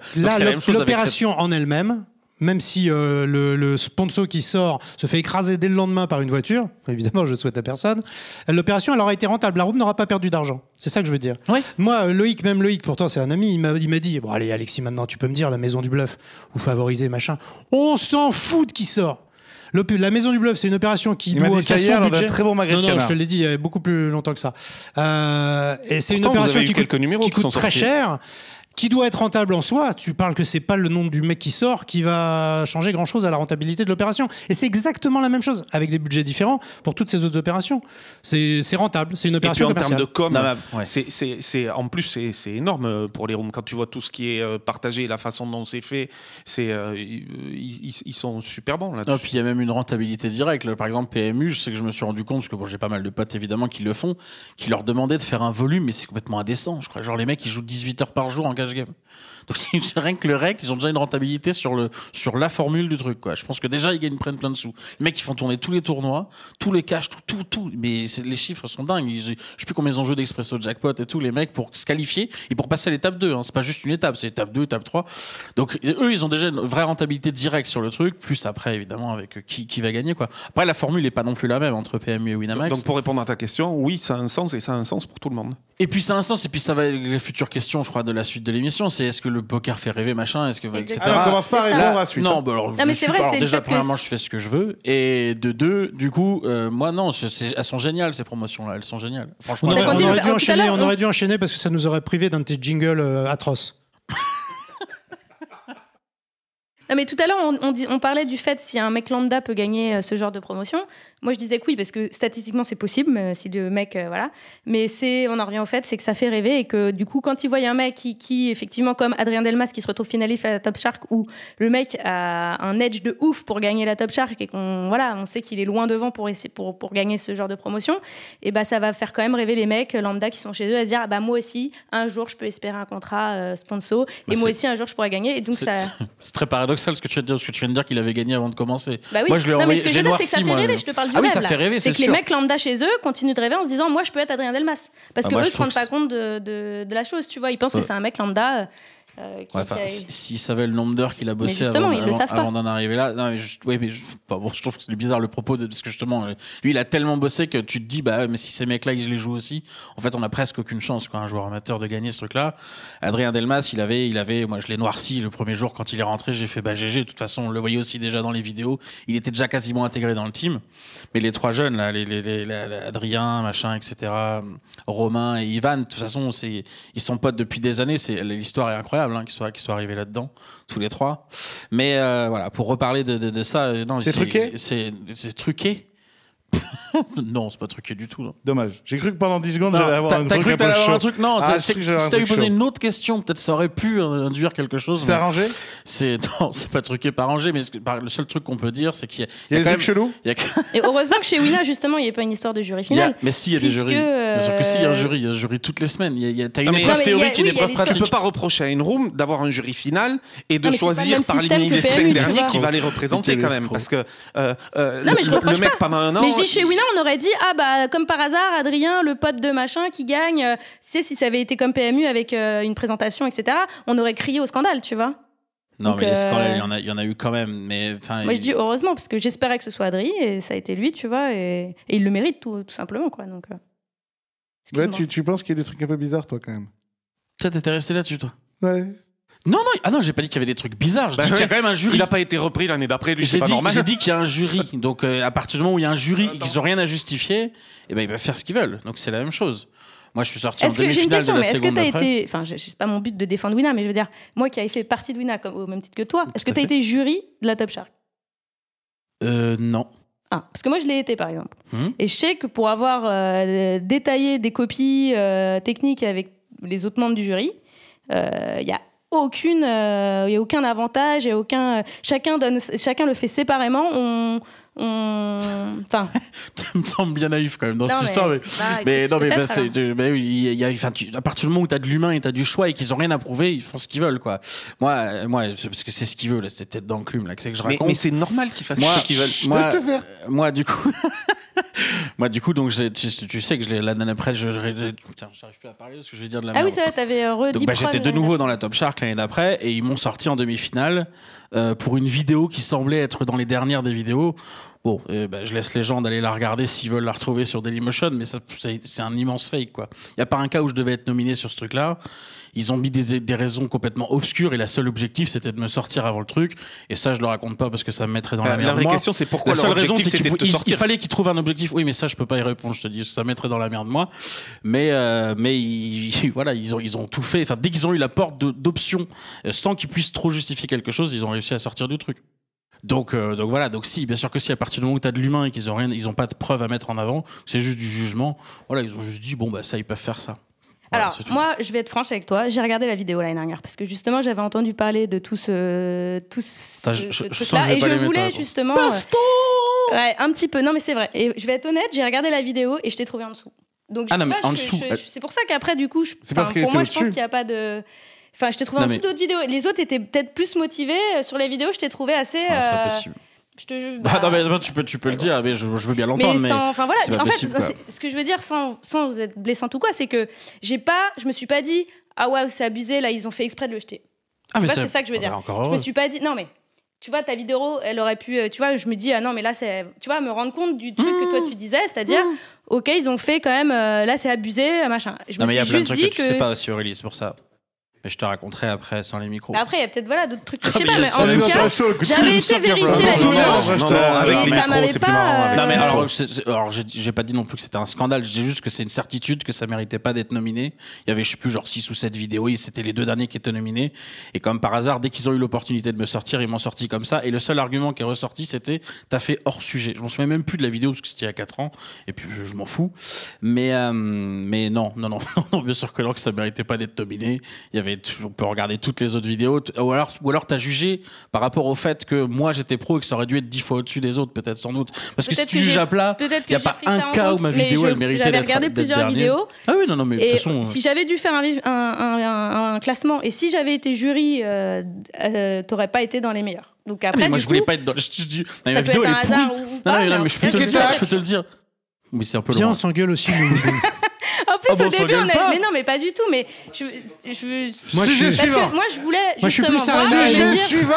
l'opération en elle-même, même si euh, le, sponsor qui sort se fait écraser dès le lendemain par une voiture, évidemment, je ne souhaite à personne, l'opération, elle aura été rentable. La roue n'aura pas perdu d'argent. C'est ça que je veux dire. Moi, euh, Loïc, même Loïc, pourtant, c'est un ami, il m'a dit allez, Alexis, maintenant, tu peux me dire la maison du bluff ou favoriser, machin. On s'en fout de qui sort. La Maison du Bluff, c'est une opération qui doit très bon magret non, non, je te l'ai dit, il y avait beaucoup plus longtemps que ça. Euh, et c'est une opération qui qui, coûte, très cher, qui doit être rentable en soi. Tu parles que c'est pas le nom du mec qui sort qui va changer grand chose à la rentabilité de l'opération. Et c'est exactement la même chose avec des budgets différents pour toutes ces autres opérations. C'est rentable, c'est une opération. Et puis en termes de com, c'est en plus c'est énorme euh, pour les rooms quand tu vois tout ce qui est euh, partagé, la façon dont c'est fait, c'est euh, ils, sont super bons là. -dessus. puis il y a même une rentabilité directe. Par exemple PMU, je sais que je me suis rendu compte parce que bon, j'ai pas mal de potes évidemment qui le font, qui leur demandaient de faire un volume, mais c'est complètement indécent. Je crois genre les mecs ils jouent 18 heures par jour en game. Donc rien que le REC, ils ont déjà une rentabilité sur, le, sur la formule du truc. Quoi. Je pense que déjà, ils gagnent, prennent plein de sous. Les mecs, ils font tourner tous les tournois, tous les cash, tout, tout, tout. Mais les chiffres sont dingues. Ils, je sais plus combien ils ont joué d'expresso jackpot et tout, les mecs, pour se qualifier et pour passer à l'étape 2. Hein. C'est pas juste une étape, c'est étape 2, étape 3. Donc eux, ils ont déjà une vraie rentabilité directe sur le truc, plus après, évidemment, avec euh, qui, qui va gagner. Quoi. Après, la formule n'est pas non plus la même entre PMU et Winamax. Donc pour répondre à ta question, oui, ça a un sens et ça a un sens pour tout le monde. Et puis ça a un sens, et puis ça va être les futures questions, je crois, de la suite de l'émission, c'est est-ce que le poker fait rêver, machin, est-ce que on commence par et répondre à suite. Non, hein. bah alors, c'est vrai. déjà, premièrement, je fais ce que je veux, et de deux, du coup, euh, moi non, elles sont géniales ces promotions-là, elles sont géniales. Franchement, on, aurait dû enchaîner, on aurait euh. dû enchaîner parce que ça nous aurait privé d'un petit jingle euh, atroce. non mais tout à l'heure on, on, on parlait du fait si un mec lambda peut gagner ce genre de promotion, moi, je disais que oui, parce que statistiquement, c'est possible, si le mec, euh, voilà. Mais c'est, on en revient au fait, c'est que ça fait rêver et que du coup, quand ils voient un mec qui, qui, effectivement, comme Adrien Delmas, qui se retrouve finaliste à la Top Shark, où le mec a un edge de ouf pour gagner la Top Shark et qu'on, voilà, on sait qu'il est loin devant pour, essayer, pour, pour gagner ce genre de promotion, et eh bah, ben, ça va faire quand même rêver les mecs lambda qui sont chez eux à se dire, ah bah, moi aussi, un jour, je peux espérer un contrat euh, sponsor et bah, moi aussi, un jour, je pourrais gagner. Et donc, ça. C'est très paradoxal ce que tu viens de dire, que tu viens de dire qu'il avait gagné avant de commencer. Bah moi, je lui ai envoyé, l'ai te ah Oui, ça fait rêver, c'est que les mecs lambda chez eux continuent de rêver en se disant moi je peux être Adrien Delmas parce qu'eux, ah, que ne eux se rendent pas compte de, la chose, tu vois. Ils pensent que c'est un mec lambda euh, euh, Si savait le nombre d'heures qu'il a bossé avant, d'en arriver là, non, mais mais je, trouve que c'est bizarre le propos de, parce que justement, euh, lui, il a tellement bossé que tu te dis, bah, mais si ces mecs-là, ils les jouent aussi, en fait, on a presque aucune chance, quoi, un joueur amateur de gagner ce truc-là. Adrien Delmas, il avait, il avait, moi, je l'ai noirci le premier jour quand il est rentré, j'ai fait, bah, GG, de toute façon, on le voyait aussi déjà dans les vidéos, il était déjà quasiment intégré dans le team. Mais les trois jeunes, là, les, Adrien, machin, etc., Romain et Ivan, de toute façon, ils sont potes depuis des années, c'est, l'histoire est incroyable. Hein, qui soit qu'ils soient, arrivés là-dedans, tous les trois. Mais euh, voilà, pour reparler de, de, de ça, euh, c'est truqué. C'est truqué. non, c'est pas truqué du tout. Hein. Dommage. J'ai cru que pendant 10 secondes, j'allais avoir un truc. t'as truc cru que t'allais avoir un truc Non, Ah, si t'avais posé une autre question, peut-être ça aurait pu euh, induire quelque chose. C'est arrangé C'est non, c'est pas truqué par rangé, mais le seul truc qu'on peut dire, c'est qu'il y a, Il y a des chelous Et heureusement que chez Wina, justement, il n'y a pas une histoire de jury final. mais si, il y a des jurys. que si, il y a un euh, jury, il y a un jury toutes les semaines. Il y a- une épreuve théorique, une épreuve pratique Tu ne peux pas reprocher à une room d'avoir un jury final et de choisir parmi les derniers qui va les représenter quand même. Parce que euh, le, mec pendant un an. Mais je dis chez on aurait dit ah bah comme par hasard, Adrien, le pote de machin qui gagne, c'est euh, si ça avait été comme PMU avec euh, une présentation, etc. On aurait crié au scandale, tu vois. Non, mais euh, il y, en a, eu quand même. Mais, moi, je dis heureusement, parce que j'espérais que ce soit Adrien, et ça a été lui, tu vois, et, il le mérite tout, simplement. Quoi. Donc, tu, tu penses qu'il y a des trucs un peu bizarres, toi, quand même. Ça, t'étais resté là-dessus, toi Ouais. Non, non, ah non, j'ai pas dit qu'il y avait des trucs bizarres. Je bah qu'il y a quand même un jury. Il a pas été repris l'année d'après, lui, J'ai dit qu'il y a un jury. Donc, euh, à partir du moment où il y a un jury et ah, qu'ils ont rien à justifier, Et eh ben, ils peuvent faire ce qu'ils veulent. Donc, c'est la même chose. Moi, je suis sorti en demi-finale de la Est-ce que t'as été, enfin, c'est pas mon but de défendre Wina, mais je veux dire, moi qui avais fait partie de Wina comme, au même titre que toi, est-ce que t'as été jury de la Top Shark Euh, non. Ah, parce que moi je l'ai été par exemple. Hmm. Et je sais que pour avoir euh, détaillé des copies euh, techniques avec les autres membres du jury, il y a aucune, euh, il a aucun avantage, et aucun. Euh, chacun donne, chacun le fait séparément. On, Enfin. tu me semble bien naïf quand même dans cette mais, histoire. Mais, bah, non, mais à partir du moment où tu as de l'humain et tu as du choix et qu'ils ont rien à prouver, ils font ce qu'ils veulent, quoi. Moi, euh, moi parce que c'est ce qu'ils veulent, là, tête d'enclume, là, que c'est que je raconte. Mais, c'est normal qu'ils fassent ce qu'ils veulent. moi, du coup. Moi, du coup, donc, tu, sais que je la après, je, n'arrive plus à parler de ce que je vais dire de la Ah oui, c'est vrai, t'avais euh, redit. Donc, bah, j'étais de euh, nouveau dans la Top Shark l'année d'après et ils m'ont sorti en demi-finale euh, pour une vidéo qui semblait être dans les dernières des vidéos Bon, euh, bah, je laisse les gens d'aller la regarder s'ils veulent la retrouver sur Dailymotion, mais ça, c'est un immense fake, quoi. Il n'y a pas un cas où je devais être nominé sur ce truc-là. Ils ont mis des, des, raisons complètement obscures et la seule objectif, c'était de me sortir avant le truc. Et ça, je le raconte pas parce que ça me mettrait dans bah, la, merde. La c'est pourquoi la seule raison, c'est qu'il fallait qu'ils trouvent un objectif. Oui, mais ça, je peux pas y répondre. Je te dis, ça mettrait dans la merde, moi. Mais, euh, mais voilà, ils ont, ils ont tout fait. Enfin, dès qu'ils ont eu la porte d'option, euh, sans qu'ils puissent trop justifier quelque chose, ils ont réussi à sortir du truc. Donc, euh, donc voilà, donc si, bien sûr que si, à partir du moment où tu as de l'humain et qu'ils n'ont rien, ils n'ont pas de preuves à mettre en avant, c'est juste du jugement, voilà, ils ont juste dit, bon, bah ça, ils peuvent faire ça. Alors, moi, je vais être franche avec toi. J'ai regardé la vidéo l'année dernière parce que justement, j'avais entendu parler de tout ce. Tout et je voulais justement. Euh, un petit peu. Non, mais c'est vrai. Et je vais être honnête, j'ai regardé la vidéo et je t'ai trouvé en dessous. Donc, ah non, mais en dessous. Euh, c'est pour ça qu'après, du coup, je, pour moi, je pense qu'il n'y a pas de. Enfin, je t'ai trouvé non, un mais... d'autres vidéos. Les autres étaient peut-être plus motivés. Euh, sur les vidéos, je t'ai trouvé assez. Ah, c'est pas euh, possible. Bah, bah, non, mais tu peux, tu peux le dire, mais je, veux bien l'entendre. Mais, sans, voilà, en fait, ce que je veux dire sans, sans être blessant ou quoi, c'est que j'ai pas, je me suis pas dit, ah ouais c'est abusé, là, ils ont fait exprès de le jeter. Ah, mais c'est ça que je veux ah, bah, dire. je me suis pas dit, non, mais tu vois, ta vidéo, elle aurait pu, euh, tu vois, je me dis, ah non, mais là, c'est, tu vois, me rendre compte du truc que toi mmh. tu disais, c'est-à-dire, mmh. ok, ils ont fait quand même, là, c'est abusé, machin. Je non, mais il y a plein de trucs que, que, tu sais pas aussi, Aurélie, c'est pour ça. Mais je te raconterai après sans les micros. Après, il y a peut-être voilà, d'autres trucs. Je ah, sais pas, mais en tout cas, j'avais vérifier la vidéo. Non, ça m'avait pas. Non, mais alors, j'ai pas dit non plus que c'était un scandale. j'ai juste que c'est une certitude que ça méritait pas d'être nominé. Il y avait, je sais plus, genre 6 ou 7 vidéos. C'était les deux derniers qui étaient nominés. Et comme par hasard, dès qu'ils ont eu l'opportunité de me sortir, ils m'ont sorti comme ça. Et le seul argument qui est ressorti, c'était t'as fait hors sujet. Je m'en souviens même plus de la vidéo parce que c'était il y a 4 ans. Et puis, je, m'en fous. Mais, euh, mais non, non, non, bien sûr que que ça méritait pas d'être nominé. Il y avait on peut regarder toutes les autres vidéos. Ou alors, ou alors t'as jugé par rapport au fait que moi j'étais pro et que ça aurait dû être dix fois au-dessus des autres, peut-être sans doute. Parce que si tu juges à plat, il n'y a pas un cas où ma vidéo elle méritait d'être. regardé plusieurs vidéos. Ah oui, non, non, mais de toute façon. Si euh, j'avais dû faire un, un, classement et si j'avais été jury, tu euh, euh, t'aurais pas été dans les meilleurs. Donc ah, après, mais moi je coup, voulais pas être dans. Je, je, vidéo est mais je peux te le dire. Je on s'engueule aussi. Ah mais non, mais pas du tout. Mais je, je... Moi, je... moi, je voulais. Moi, je suis plus sérieux. suivant.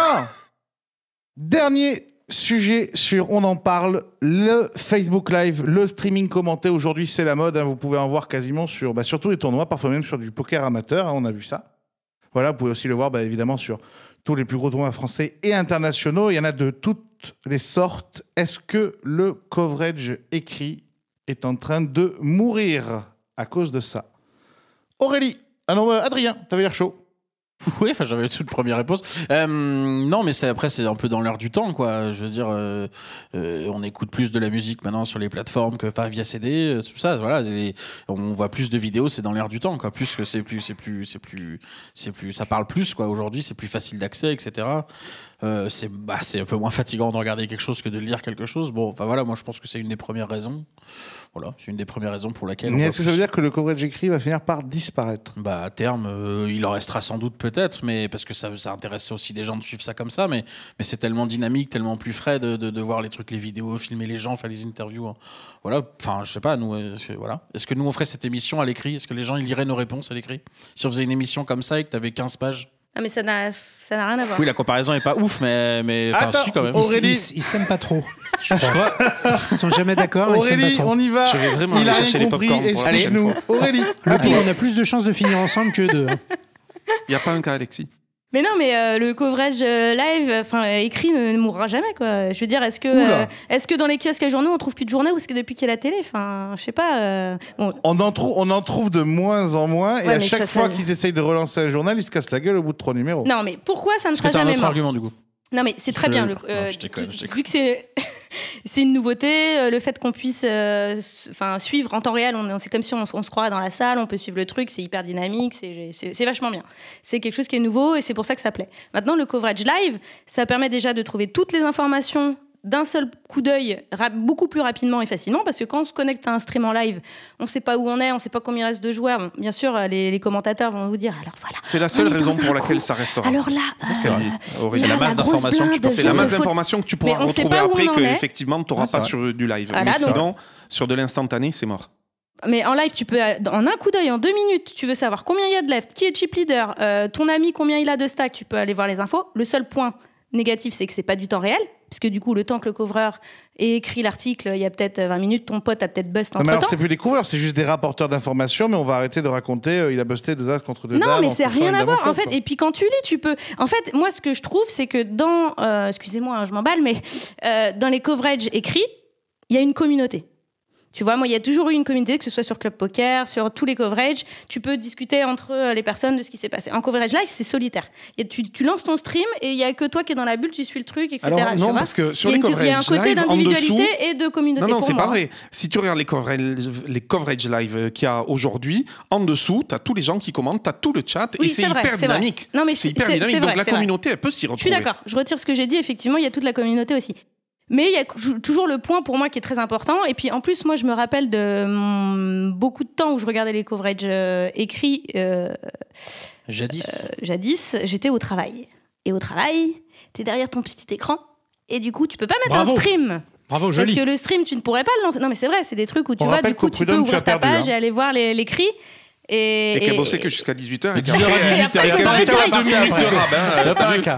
Dernier sujet sur On en parle, le Facebook Live, le streaming commenté. Aujourd'hui, c'est la mode. Hein. vous pouvez en voir quasiment sur, bah, tous les tournois, parfois même sur du poker amateur. Hein, on a vu ça. Voilà, vous pouvez aussi le voir bah, évidemment sur tous les plus gros tournois français et internationaux. Il y en a de toutes les sortes. Est-ce que le coverage écrit est en train de mourir à cause de ça. Aurélie, ah non, euh, Adrien, t'avais l'air chaud. Oui, enfin j'avais toute première réponse. Euh, non, mais c'est après c'est un peu dans l'air du temps, quoi. Je veux dire, euh, on écoute plus de la musique maintenant sur les plateformes que via CD, tout ça. Voilà, on voit plus de vidéos, c'est dans l'air du temps, quoi. Plus que c'est plus, c'est plus, c'est plus, c'est plus, ça parle plus, quoi. Aujourd'hui, c'est plus facile d'accès, etc. Euh, bah, c'est un peu moins fatigant de regarder quelque chose que de lire quelque chose. Bon, enfin voilà, moi je pense que c'est une des premières raisons. Voilà, c'est une des premières raisons pour laquelle. Mais est-ce que ça veut dire que le coverage écrit va finir par disparaître Bah, à terme, euh, il en restera sans doute peut-être, mais parce que ça, intéresse aussi des gens de suivre ça comme ça, mais, c'est tellement dynamique, tellement plus frais de, de, voir les trucs, les vidéos, filmer les gens, faire les interviews. Hein. Voilà, enfin, je sais pas, nous, euh, voilà. Est-ce que nous on ferait cette émission à l'écrit Est-ce que les gens ils liraient nos réponses à l'écrit Si on faisait une émission comme ça et que tu avais 15 pages ah, mais ça n'a, rien à voir. Oui, la comparaison n'est pas ouf, mais, mais enfin, quand même. Aurélie. Ils, s'aiment pas trop. Je crois. Ils sont jamais d'accord, mais trop. on y va. Je vais vraiment Il aller chercher les rien compris. pour nous Aurélie. Le pire, on a plus de chances de finir ensemble que de... Hein. Il n'y a pas un cas, Alexis. Mais non, mais euh, le coverage euh, live, euh, enfin écrit, ne, mourra jamais, quoi. Je veux dire, est-ce que, est-ce que dans les kiosques à journaux, on trouve plus de journaux ou est-ce que depuis qu'il y a la télé, enfin, je sais pas. On en trouve, on en trouve de moins en moins, et à chaque fois qu'ils essayent de relancer un journal, ils se cassent la gueule au bout de trois numéros. Non, mais pourquoi ça ne sera jamais du coup non, mais c'est très bien. Le, que c'est une nouveauté, euh, le fait qu'on puisse euh, enfin, suivre en temps réel, c'est comme si on, se croirait dans la salle, on peut suivre le truc, c'est hyper dynamique, c'est vachement bien. C'est quelque chose qui est nouveau et c'est pour ça que ça plaît. Maintenant, le coverage live, ça permet déjà de trouver toutes les informations d'un seul coup d'œil beaucoup plus rapidement et facilement parce que quand on se connecte à un stream en live, on ne sait pas où on est, on ne sait pas combien il reste de joueurs. bien sûr, les, commentateurs vont vous dire alors voilà. C'est la seule raison pour laquelle ça restera. Alors là, c'est euh, la masse d'informations que tu que tu pourras retrouver après que effectivement tu n'auras pas sur euh, du live. Mais sinon, sur de l'instantané, c'est mort. Mais en live, tu peux, en un coup d'œil, en deux minutes, tu veux savoir combien il y a de left, qui est chip leader, euh, ton ami, combien il a de stack, tu peux aller voir les infos. Le seul point négatif, c'est que c'est pas du temps réel, puisque du coup, le temps que le couvreur ait écrit l'article, il y a peut-être 20 euh, minutes, ton pote a peut-être bust entre temps. Mais alors, c'est plus des couvreurs, c'est juste des rapporteurs d'information, mais on va arrêter de raconter, euh, il a busté deux as contre deux Non, mais c'est rien à voir, en fait. Et puis quand tu lis, tu peux. En fait, moi, ce que je trouve, c'est que dans. Euh, excusez-moi, hein, je m'emballe, mais dans les coverages écrits, il y a une communauté. Tu vois, moi, il y a toujours eu une communauté, que ce soit sur Club Poker, sur tous les coverages. Tu peux discuter entre euh, les personnes de ce qui s'est passé. En coverage live, c'est solitaire. tu, lances ton stream et il y a que toi qui es dans la bulle, tu suis le truc, etc. non, parce que sur les coverages il y a un côté d'individualité et de communauté. Non, non, c'est pas vrai. Si tu regardes les coverages les coverage live euh, qu'il y a aujourd'hui, en dessous, tu as tous les gens qui commentent, tu as tout le chat et c'est hyper, dynamique. Non, mais c'est hyper dynamique. Donc la communauté, elle peut s'y retrouver. Je suis d'accord. Je retire ce que j'ai dit. Effectivement, il y a toute la communauté aussi. Mais il y a toujours le point pour moi qui est très important. Et puis en plus, moi, je me rappelle de mm, beaucoup de temps où je regardais les coverages euh, écrits. Euh, jadis. Euh, jadis, j'étais au travail. Et au travail, t'es derrière ton petit écran. Et du coup, tu peux pas mettre un stream. Bravo, joli. Parce que le stream, tu ne pourrais pas le lancer. Non, mais c'est vrai, c'est des trucs où tu vois, vas, du coup, tu peux ouvrir ta page hein. et aller voir les, et, que jusqu'à 18h. 10h 18h. de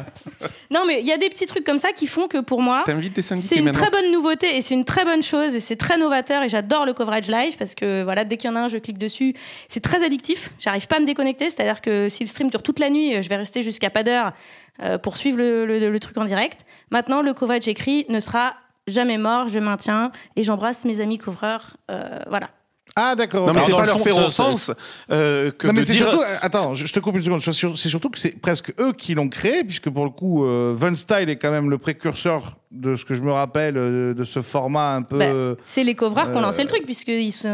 Non, mais il y a des petits trucs comme ça qui font que pour moi, c'est une très bonne nouveauté et c'est une très bonne chose et c'est très novateur et j'adore le coverage live parce que voilà, dès qu'il y en a un, je clique dessus. C'est très addictif. J'arrive pas à me déconnecter. C'est-à-dire que si le stream dure toute la nuit, je vais rester jusqu'à pas d'heure euh, pour suivre le, truc en direct. Maintenant, le coverage écrit ne sera jamais mort. Je maintiens et j'embrasse mes amis couvreurs. Euh, voilà. Ah d'accord. Non mais c'est pas leur faire euh, que non, mais c'est Surtout, euh, attends, je te coupe une seconde. C'est surtout que c'est presque eux qui l'ont créé puisque pour le coup, Van euh, Style est quand même le précurseur de ce que je me rappelle euh, de ce format un peu. Bah, c'est les covrards qu'on qui ont euh, lancé le truc, puisque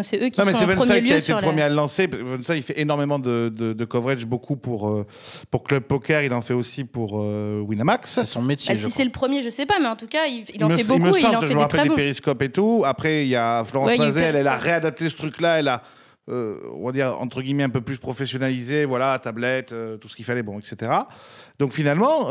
c'est eux qui non, mais sont en premier qui a été le premier à le lancer. Vensal, il fait énormément de, de, coverage, beaucoup pour, euh, pour Club Poker, il en fait aussi pour Winamax. C'est son métier. Bah, si c'est le premier, je sais pas, mais en tout cas, il, en fait beaucoup. Il, me semble, en fait je me rappelle des, périscopes et tout. Après, il y a Florence Mazel, elle, a réadapté ce truc-là, elle a. on va dire entre guillemets un peu plus professionnalisé, voilà, tablette, tout ce qu'il fallait, bon, etc. Donc finalement,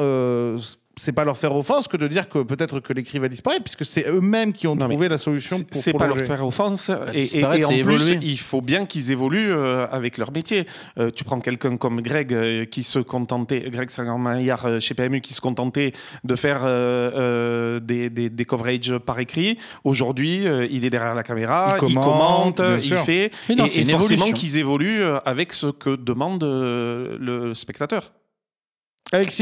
c'est pas leur faire offense que de dire que peut-être que l'écrit va disparaître, puisque c'est eux-mêmes qui ont trouvé la solution pour C'est pas leur faire offense, bah, et, en plus, il faut bien qu'ils évoluent euh, avec leur métier. Euh, tu prends quelqu'un comme Greg euh, qui se contentait, Greg Saint-Maillard chez PMU, qui se contentait de faire des, des, des, coverages par écrit. Aujourd'hui, il est derrière la caméra, il commente, il, fait, et forcément qu'ils évoluent avec ce que demande le spectateur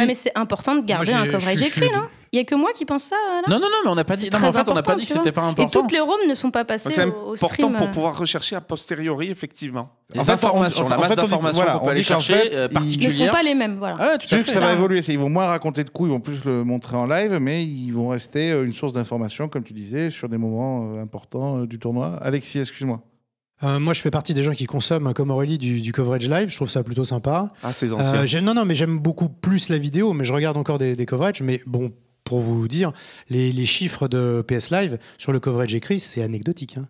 mais c'est important de garder un coverage écrit, non il n'y a que moi qui pense ça Non, non, non, mais on n'a pas dit. que ce en fait, on n'a pas dit que c'était pas important. Et toutes les roms ne sont pas passées au, stream. pour euh. pouvoir rechercher a posteriori, effectivement. Les informations, la masse d'informations qu'on peut aller chercher particulièrement. Euh, ils ne sont pas les mêmes, voilà. Ah, tu penses Que ça va ah. évoluer. Ils vont moins raconter de coups, ils vont plus le montrer en live, mais ils vont rester euh, une source d'information, comme tu disais, sur des moments importants du tournoi. Alexis, excuse-moi. Euh, moi, je fais partie des gens qui consomment, hein, comme Aurélie, du, coverage live. Je trouve ça plutôt sympa. Ah, c'est euh, ancien. non, non, mais j'aime beaucoup plus la vidéo, mais je regarde encore des, coverages. Mais bon, pour vous dire, les, chiffres de PS Live sur le coverage écrit, c'est anecdotique. Hein.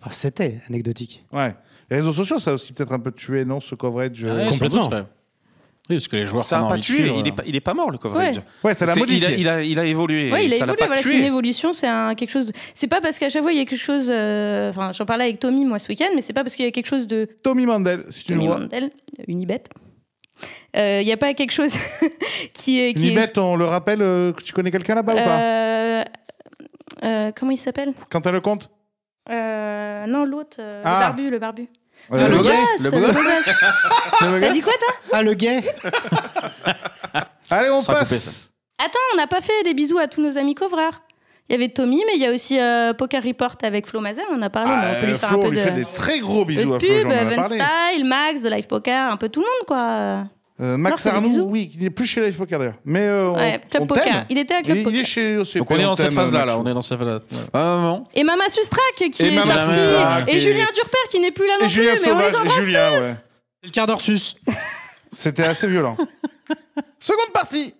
Enfin, c'était anecdotique. Ouais. Les réseaux sociaux, ça a aussi peut-être un peu tué, non, ce coverage euh, ah Complètement. Oui, parce que les joueurs ça pas il, est pas, il est pas mort le coverage. Ouais, ça l'a Il a, il, évolué. ça évolué. Bah, c'est une évolution, c'est un quelque chose. C'est pas parce qu'à chaque fois il y a quelque chose. Euh, enfin, j'en parlais avec Tommy moi ce week-end, mais c'est pas parce qu'il y a quelque chose de. Tommy Mandel, si tu Tommy vois. Mandel, euh, Unibet. Euh, il euh, n'y a pas quelque chose qui est. Qui Unibet, on le rappelle, tu connais quelqu'un là-bas ou pas Comment il s'appelle Quentin Lecomte euh, Non, l'autre, le ah. barbu, le barbu. Ah, le, le, gosse, le gosse. T'as dit quoi, toi Ah, le gay. Allez, on passe. Attends, on n'a pas fait des bisous à tous nos amis couvreurs. Il y avait Tommy, mais il y a aussi euh, Poker Report avec Flo Mazel, on en a parlé, ah, mais on peut ah, lui faire Flo, un peu lui fait des très gros bisous de à pub, Van Style, Max, de Life Poker, un peu tout le monde, quoi. Euh, Max Arnoux, oui, qui n'est plus chez Life Poker d'ailleurs. Mais euh, Ouais, Club Poker. Il était à Club Il, est chez Donc on est dans cette phase-là, On est dans cette phase-là. Ah, Et Mama Sustrac qui est sorti. et- Julien Durper qui n'est plus là non plus. Julien mais on les Julien, ouais. C'est le quart d'Orsus. C'était assez violent. Seconde partie.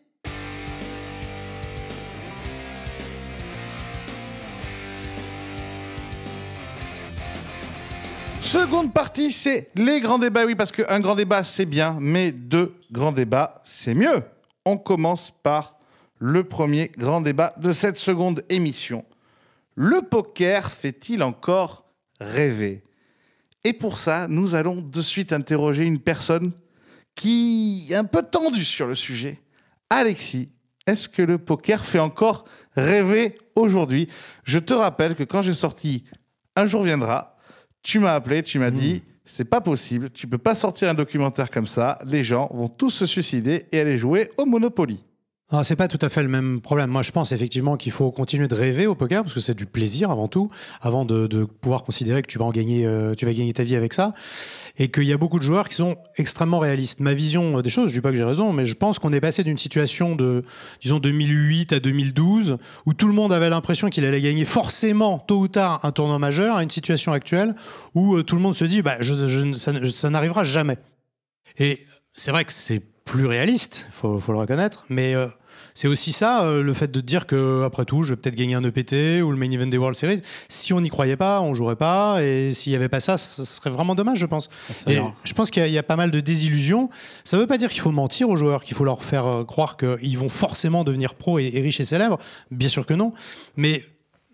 Seconde partie, c'est les grands débats. Oui, parce qu'un grand débat, c'est bien, mais deux grands débats, c'est mieux. On commence par le premier grand débat de cette seconde émission. Le poker fait-il encore rêver Et pour ça, nous allons de suite interroger une personne qui est un peu tendue sur le sujet. Alexis, est-ce que le poker fait encore rêver aujourd'hui Je te rappelle que quand j'ai sorti Un jour viendra, tu m'as appelé, tu m'as hmm. dit, c'est pas possible, tu peux pas sortir un documentaire comme ça, les gens vont tous se suicider et aller jouer au Monopoly c'est pas tout à fait le même problème. Moi, je pense effectivement qu'il faut continuer de rêver au poker parce que c'est du plaisir avant tout, avant de, pouvoir considérer que tu vas en gagner, euh, tu vas gagner ta vie avec ça, et qu'il y a beaucoup de joueurs qui sont extrêmement réalistes. Ma vision euh, des choses, je dis pas que j'ai raison, mais je pense qu'on est passé d'une situation de, disons, 2008 à 2012 où tout le monde avait l'impression qu'il allait gagner forcément tôt ou tard un tournoi majeur, à une situation actuelle où euh, tout le monde se dit, bah, ça, n'arrivera jamais. Et c'est vrai que c'est plus réaliste, faut, faut le reconnaître, mais c'est aussi ça, euh, le fait de dire que, après tout, je vais peut-être gagner un EPT ou le main event des World Series. Si on n'y croyait pas, on jouerait pas. Et s'il n'y avait pas ça, ce serait vraiment dommage, je pense. Ah, je pense qu'il y, a pas mal de désillusions. Ça ne veut pas dire qu'il faut mentir aux joueurs, qu'il faut leur faire euh, croire qu'ils vont forcément devenir pro et, riches et célèbres. Bien sûr que non. Mais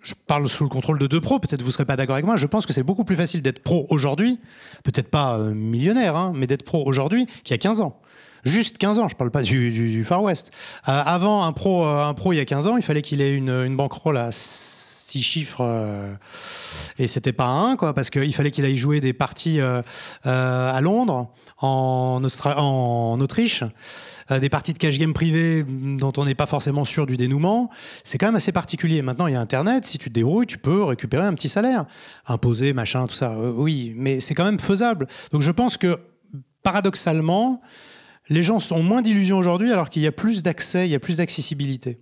je parle sous le contrôle de deux pros, peut-être vous ne serez pas d'accord avec moi, je pense que c'est beaucoup plus facile d'être pro aujourd'hui, peut-être pas euh, millionnaire, hein, mais d'être pro aujourd'hui qu'il y a 15 ans. Juste 15 ans, je ne parle pas du, Far West. Euh, avant, un pro, euh, un pro il y a 15 ans, il fallait qu'il ait une, une à 6 chiffres euh, et c'était pas un, quoi, parce qu'il fallait qu'il aille jouer des parties à Londres, en, en Autriche des parties de cash game privées dont on n'est pas forcément sûr du dénouement, c'est quand même assez particulier. Maintenant, il y a Internet, si tu te déroules, tu peux récupérer un petit salaire, imposer, machin, tout ça. Oui, mais c'est quand même faisable. Donc je pense que paradoxalement, les gens sont moins d'illusions aujourd'hui alors qu'il y a plus d'accès, il y a plus d'accessibilité.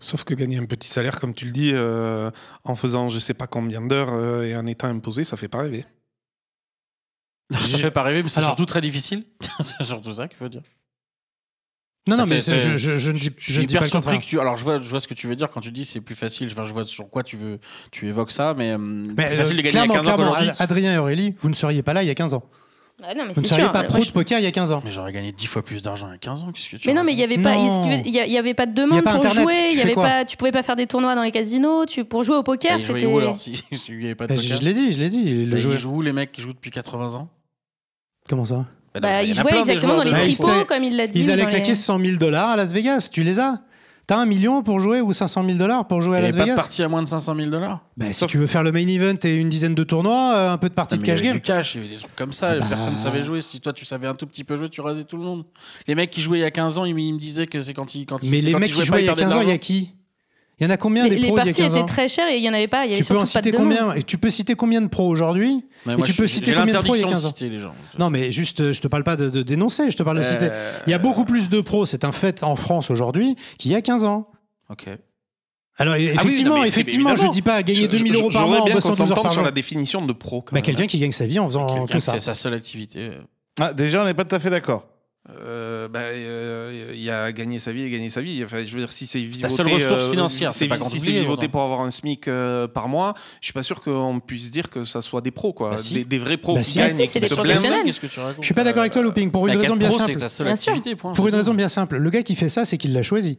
Sauf que gagner un petit salaire, comme tu le dis, euh, en faisant je sais pas combien d'heures euh, et en étant imposé, ça fait pas rêver. Ça fait pas rêver, mais c'est surtout très difficile. c'est surtout ça qu'il faut dire. Non, non, mais je, ne dis, pas surpris que tu. Alors, je vois, je vois ce que tu veux dire quand tu dis c'est plus facile. Enfin, je vois sur quoi tu veux, tu évoques ça, mais, euh, mais Adrien et Aurélie, vous ne seriez pas là il y a 15 ans. Ah non, mais Vous ne seriez pas pro de poker il y a 15 ans. Mais j'aurais gagné 10 fois plus d'argent il y a 15 ans. que tu Mais non, mais il n'y avait, pas- avait pas de demande pour jouer. tu ne y avait pas, tu pouvais pas faire des tournois dans les casinos. Tu, pour jouer au poker, c'était. Bah, je l'ai dit, je l'ai dit. Le joueur. joue où les mecs qui jouent depuis 80 ans Comment ça Bah, bah jouaient exactement dans les tripots bah, comme il l'a dit. Ils allaient claquer 100 000 dollars à Las Vegas, tu les as T'as un million pour jouer ou 500 000 dollars pour jouer à Las Vegas pas de partie à moins de 500 000 dollars bah, Si tu veux faire le main event et une dizaine de tournois, euh, un peu de partie de cash game. Il y du cash, il y avait des comme ça, ah personne ne bah. savait jouer. Si toi tu savais un tout petit peu jouer, tu rasais tout le monde. Les mecs qui jouaient il y a 15 ans, ils, me disaient que c'est quand ils quand Mais les mecs qui jouaient il y a 15 ans, il y a qui il y en a combien des pros il y a 15 ans étaient très chères et il y en avait pas. tu peux en citer combien Et tu peux citer combien de pros aujourd'hui Et tu peux citer de il y a 15 les gens. Non, mais juste, je te parle pas de, dénoncer, je te parle de euh, citer. Il y a beaucoup plus de pros, c'est un fait en France aujourd'hui, qu'il y a 15 ans. Ok. Alors ah effectivement, je ne effectivement, je dis pas gagner 2000 euros par mois en bossant 12 heures par sur la définition de pro. Bah, quelqu'un hein. qui gagne sa vie en faisant tout ça. C'est sa seule activité. Ah, déjà, on n'est pas tout à fait d'accord euh, bah, euh, il a gagné sa vie il a gagné sa vie. Enfin, je veux dire, si c'est ta seule ressource euh, financière, si c'est pas si voter hein. pour avoir un SMIC euh, par mois, je suis pas sûr qu'on puisse dire que ça soit des pros, quoi, bah, des, vrais pros bah, qui gagnent c'est des Qu'est-ce que tu racontes Je suis pas d'accord avec toi, Looping, pour une bah, raison bien simple. Pour une raison bien simple, le gars qui fait ça, c'est qu'il l'a choisi.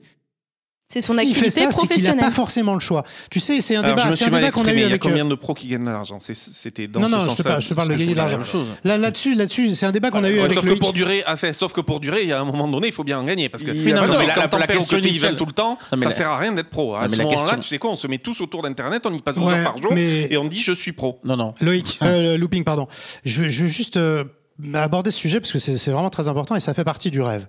C'est son activité fait ça, professionnelle. C'est qu'il n'a pas forcément le choix. Tu sais, c'est un débat, qu'on a eu avec. Il y a combien euh, de pros qui gagnent de l'argent C'était dans non, ce non, sens là te parle, je te parle de gagner de l'argent. Là, dessus là-dessus, c'est un débat qu'on a eu avec. Sauf que pour durer, sauf que pour durer, il y a un moment donné, il faut bien en gagner parce que. Oui, non, non, mais quand la, question tout le temps, ça sert à rien d'être pro. À ce moment-là, tu sais quoi On se met tous autour d'internet, on y passe deux heures par jour et on dit je suis pro. Non, non. Loïc, hein. euh, looping, pardon. Je veux juste euh, aborder ce sujet parce que c'est vraiment très important et ça fait partie du rêve.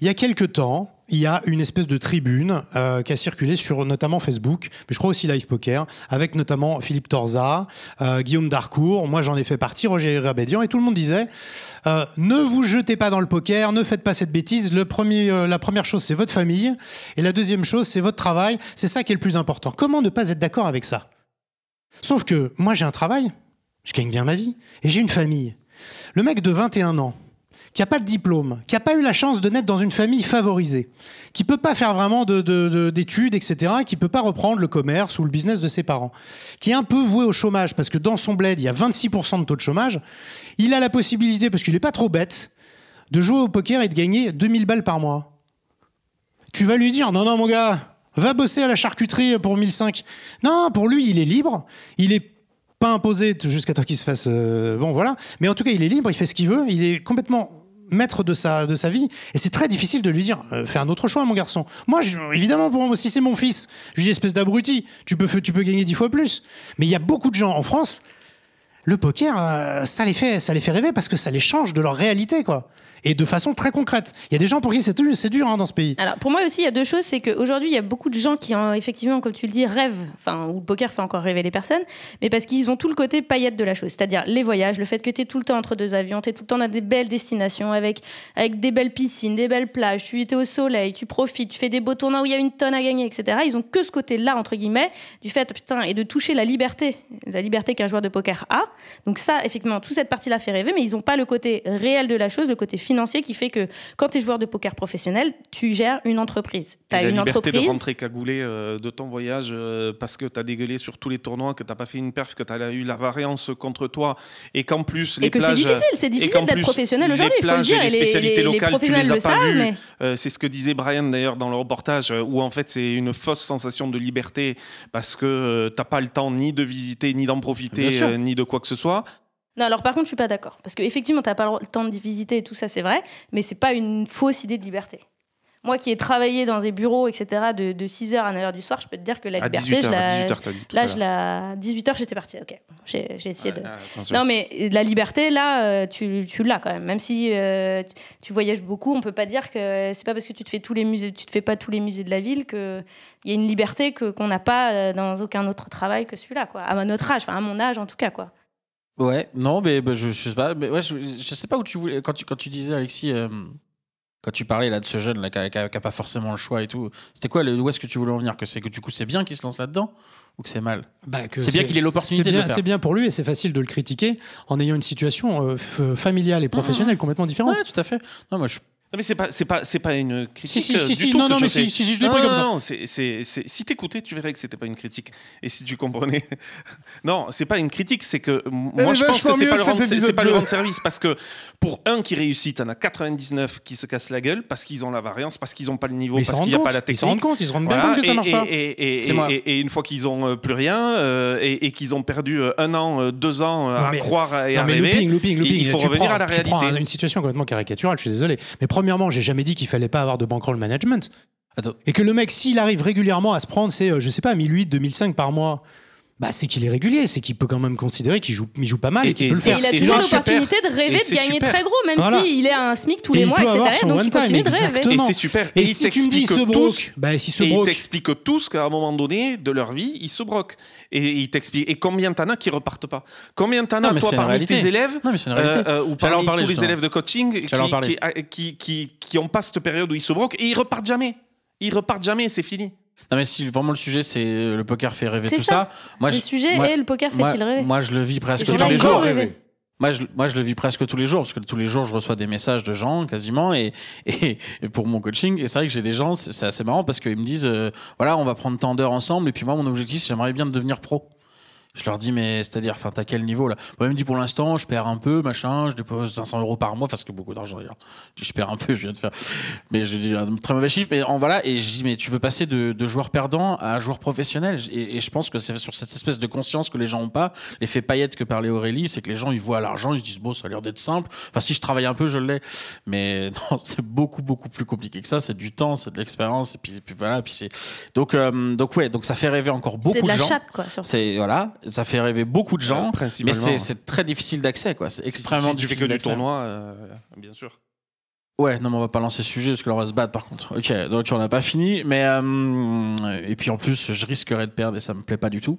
Il y a quelques temps, il y a une espèce de tribune euh, qui a circulé sur notamment Facebook, mais je crois aussi Live Poker, avec notamment Philippe Torza, euh, Guillaume Darcourt, moi j'en ai fait partie, Roger Rabédian, et tout le monde disait euh, ne vous jetez pas dans le poker, ne faites pas cette bêtise. Le premier, euh, la première chose c'est votre famille, et la deuxième chose c'est votre travail. C'est ça qui est le plus important. Comment ne pas être d'accord avec ça Sauf que moi j'ai un travail, je gagne bien ma vie, et j'ai une famille. Le mec de 21 ans, qui n'a pas de diplôme, qui n'a pas eu la chance de naître dans une famille favorisée, qui ne peut pas faire vraiment d'études, etc., qui ne peut pas reprendre le commerce ou le business de ses parents, qui est un peu voué au chômage, parce que dans son bled, il y a 26% de taux de chômage, il a la possibilité, parce qu'il n'est pas trop bête, de jouer au poker et de gagner 2000 balles par mois. Tu vas lui dire, non, non, mon gars, va bosser à la charcuterie pour 1005. Non, pour lui, il est libre, il est pas imposé jusqu'à temps qu'il se fasse. Euh, bon, voilà. Mais en tout cas, il est libre, il fait ce qu'il veut, il est complètement maître de sa, de sa vie. Et c'est très difficile de lui dire euh, fais un autre choix, mon garçon. Moi, je, évidemment, pour moi, si c'est mon fils, je lui dis espèce d'abruti, tu peux, tu peux gagner dix fois plus. Mais il y a beaucoup de gens en France. Le poker, euh, ça les fait, ça les fait rêver parce que ça les change de leur réalité, quoi et de façon très concrète. Il y a des gens pour qui c'est dur, c'est dur hein, dans ce pays. Alors pour moi aussi, il y a deux choses, c'est qu'aujourd'hui il y a beaucoup de gens qui ont hein, effectivement, comme tu le dis, rêvent, enfin ou le poker fait encore rêver les personnes, mais parce qu'ils ont tout le côté paillette de la chose, c'est-à-dire les voyages, le fait que tu es tout le temps entre deux avions, tu es tout le temps dans des belles destinations avec avec des belles piscines, des belles plages, tu es au soleil, tu profites, tu fais des beaux tournois où il y a une tonne à gagner, etc. Ils ont que ce côté-là entre guillemets du fait putain et de toucher la liberté, la liberté qu'un joueur de poker a. Donc ça effectivement toute cette partie-là fait rêver, mais ils n'ont pas le côté réel de la chose, le côté financier qui fait que quand tu es joueur de poker professionnel, tu gères une entreprise. Tu as une liberté entreprise. de rentrer cagoulé euh, de ton voyage euh, parce que tu as dégueulé sur tous les tournois, que tu pas fait une perf, que tu as eu la variance contre toi et qu'en plus les et que c'est difficile, c'est difficile d'être professionnel aujourd'hui, il les spécialités locales, les professionnels les as pas vues. Euh, c'est ce que disait Brian d'ailleurs dans le reportage où en fait c'est une fausse sensation de liberté parce que tu n'as pas le temps ni de visiter ni d'en profiter ni de quoi que ce soit. Non, alors par contre, je suis pas d'accord. Parce qu'effectivement, tu n'as pas le temps de visiter et tout ça, c'est vrai, mais c'est pas une fausse idée de liberté. Moi qui ai travaillé dans des bureaux, etc., de, 6h à 9h du soir, je peux te dire que la liberté, je la... 18h, à 18h, j'étais partie, ok. J'ai essayé de... Non, mais la liberté, là, euh, tu, l'as quand même. Même si euh, tu voyages beaucoup, on peut pas dire que c'est pas parce que tu te fais tous les musées, tu te fais pas tous les musées de la ville que il y a une liberté que qu'on n'a pas euh, dans aucun autre travail que celui-là, quoi. À notre âge, enfin à mon âge en tout cas, quoi. Ouais, non, mais bah, je, je, sais pas. ouais, je, sais pas où tu voulais. Quand tu, quand tu disais, Alexis, euh, quand tu parlais là de ce jeune là qui a, pas forcément le choix et tout, c'était quoi Où est-ce que tu voulais en venir Que c'est que du coup, c'est bien qu'il se lance là-dedans ou que c'est mal bah, C'est bien qu'il ait l'opportunité de C'est bien pour lui et c'est facile de le critiquer en ayant une situation euh, familiale et professionnelle ah. complètement différente. Ouais, tout à fait. Non, moi, je non mais c'est pas c'est pas c'est pas une critique si, si, euh, si, du si tout Non non mais si, si, je l'ai pas comme ça. Non c'est c'est si t'écoutais tu verrais que c'était pas une critique et si tu comprenais non c'est pas une critique c'est que eh, moi je pense que c'est pas le c'est pas le rendre service parce que pour un qui réussit en as 99 qui se cassent la gueule parce qu'ils ont la variance parce qu'ils ont pas le niveau parce qu'il n'y a pas la technique. Ils se rendent compte ils se rendent bien compte que ça marche pas. Et une fois qu'ils ont euh, plus rien euh, et qu'ils ont perdu un an deux ans à croire et à rêver. Looping looping looping il faut revenir à la réalité. Une situation complètement caricaturale je suis désolé mais premièrement, j'ai jamais dit qu'il fallait pas avoir de bankroll management. Et que le mec, s'il arrive régulièrement à se prendre, c'est, euh, je sais pas, 1008, 2005 par mois, bah, c'est qu'il est régulier, c'est qu'il peut quand même considérer qu'il joue, mais joue pas mal et, peut le faire. Et il a toujours l'opportunité de rêver de gagner très gros, même si s'il est à un SMIC tous les mois, etc. Donc il continue de rêver. Et c'est super. Et, si tu me dis que bah, si se ils t'expliquent tous qu'à un moment donné de leur vie, ils se broquent. Et ils Et combien t'en as qui repartent pas Combien t'en as, toi, parmi tes élèves euh, euh, ou parmi tous les élèves de coaching qui ont pas cette période où ils se broquent et ils repartent jamais Ils repartent jamais, c'est fini. Non, mais si vraiment le sujet, c'est euh, le poker fait rêver tout ça. Moi, le je, sujet le poker fait-il rêver Moi, je le vis presque tous les jours. Moi je, le vis presque tous les jours, parce que tous les jours, je reçois des messages de gens quasiment, et, pour mon coaching. Et c'est vrai que j'ai des gens, c'est assez marrant, parce qu'ils me disent euh, voilà, on va prendre tant d'heures ensemble, et puis moi, mon objectif, c'est j'aimerais bien devenir pro. Je leur dis, mais c'est-à-dire, enfin, t'as quel niveau là Moi, il me dit, pour l'instant, je perds un peu, machin, je dépose 500 euros par mois, parce que beaucoup d'argent Je perds un peu, je viens de faire. Mais je dis un très mauvais chiffre, mais en voilà. Et je dis, mais tu veux passer de, de joueur perdant à joueur professionnel. Et, je pense que c'est sur cette espèce de conscience que les gens ont pas, l'effet paillette que parlait Aurélie, c'est que les gens, ils voient l'argent, ils se disent, bon, ça a l'air d'être simple. Enfin, si je travaille un peu, je l'ai. Mais non, c'est beaucoup, beaucoup plus compliqué que ça. C'est du temps, c'est de l'expérience, et puis, voilà. Puis c'est... Donc, euh, donc, ouais, donc ça fait rêver encore beaucoup de, c'est, voilà ça fait rêver beaucoup de gens, euh, mais c'est très difficile d'accès, quoi. C'est extrêmement difficile. Tu fais du tournoi, euh, bien sûr. Ouais, non, mais on va pas lancer ce sujet parce que là, va se battre par contre. Ok, donc on n'a pas fini, mais. Euh, et puis en plus, je risquerais de perdre et ça me plaît pas du tout.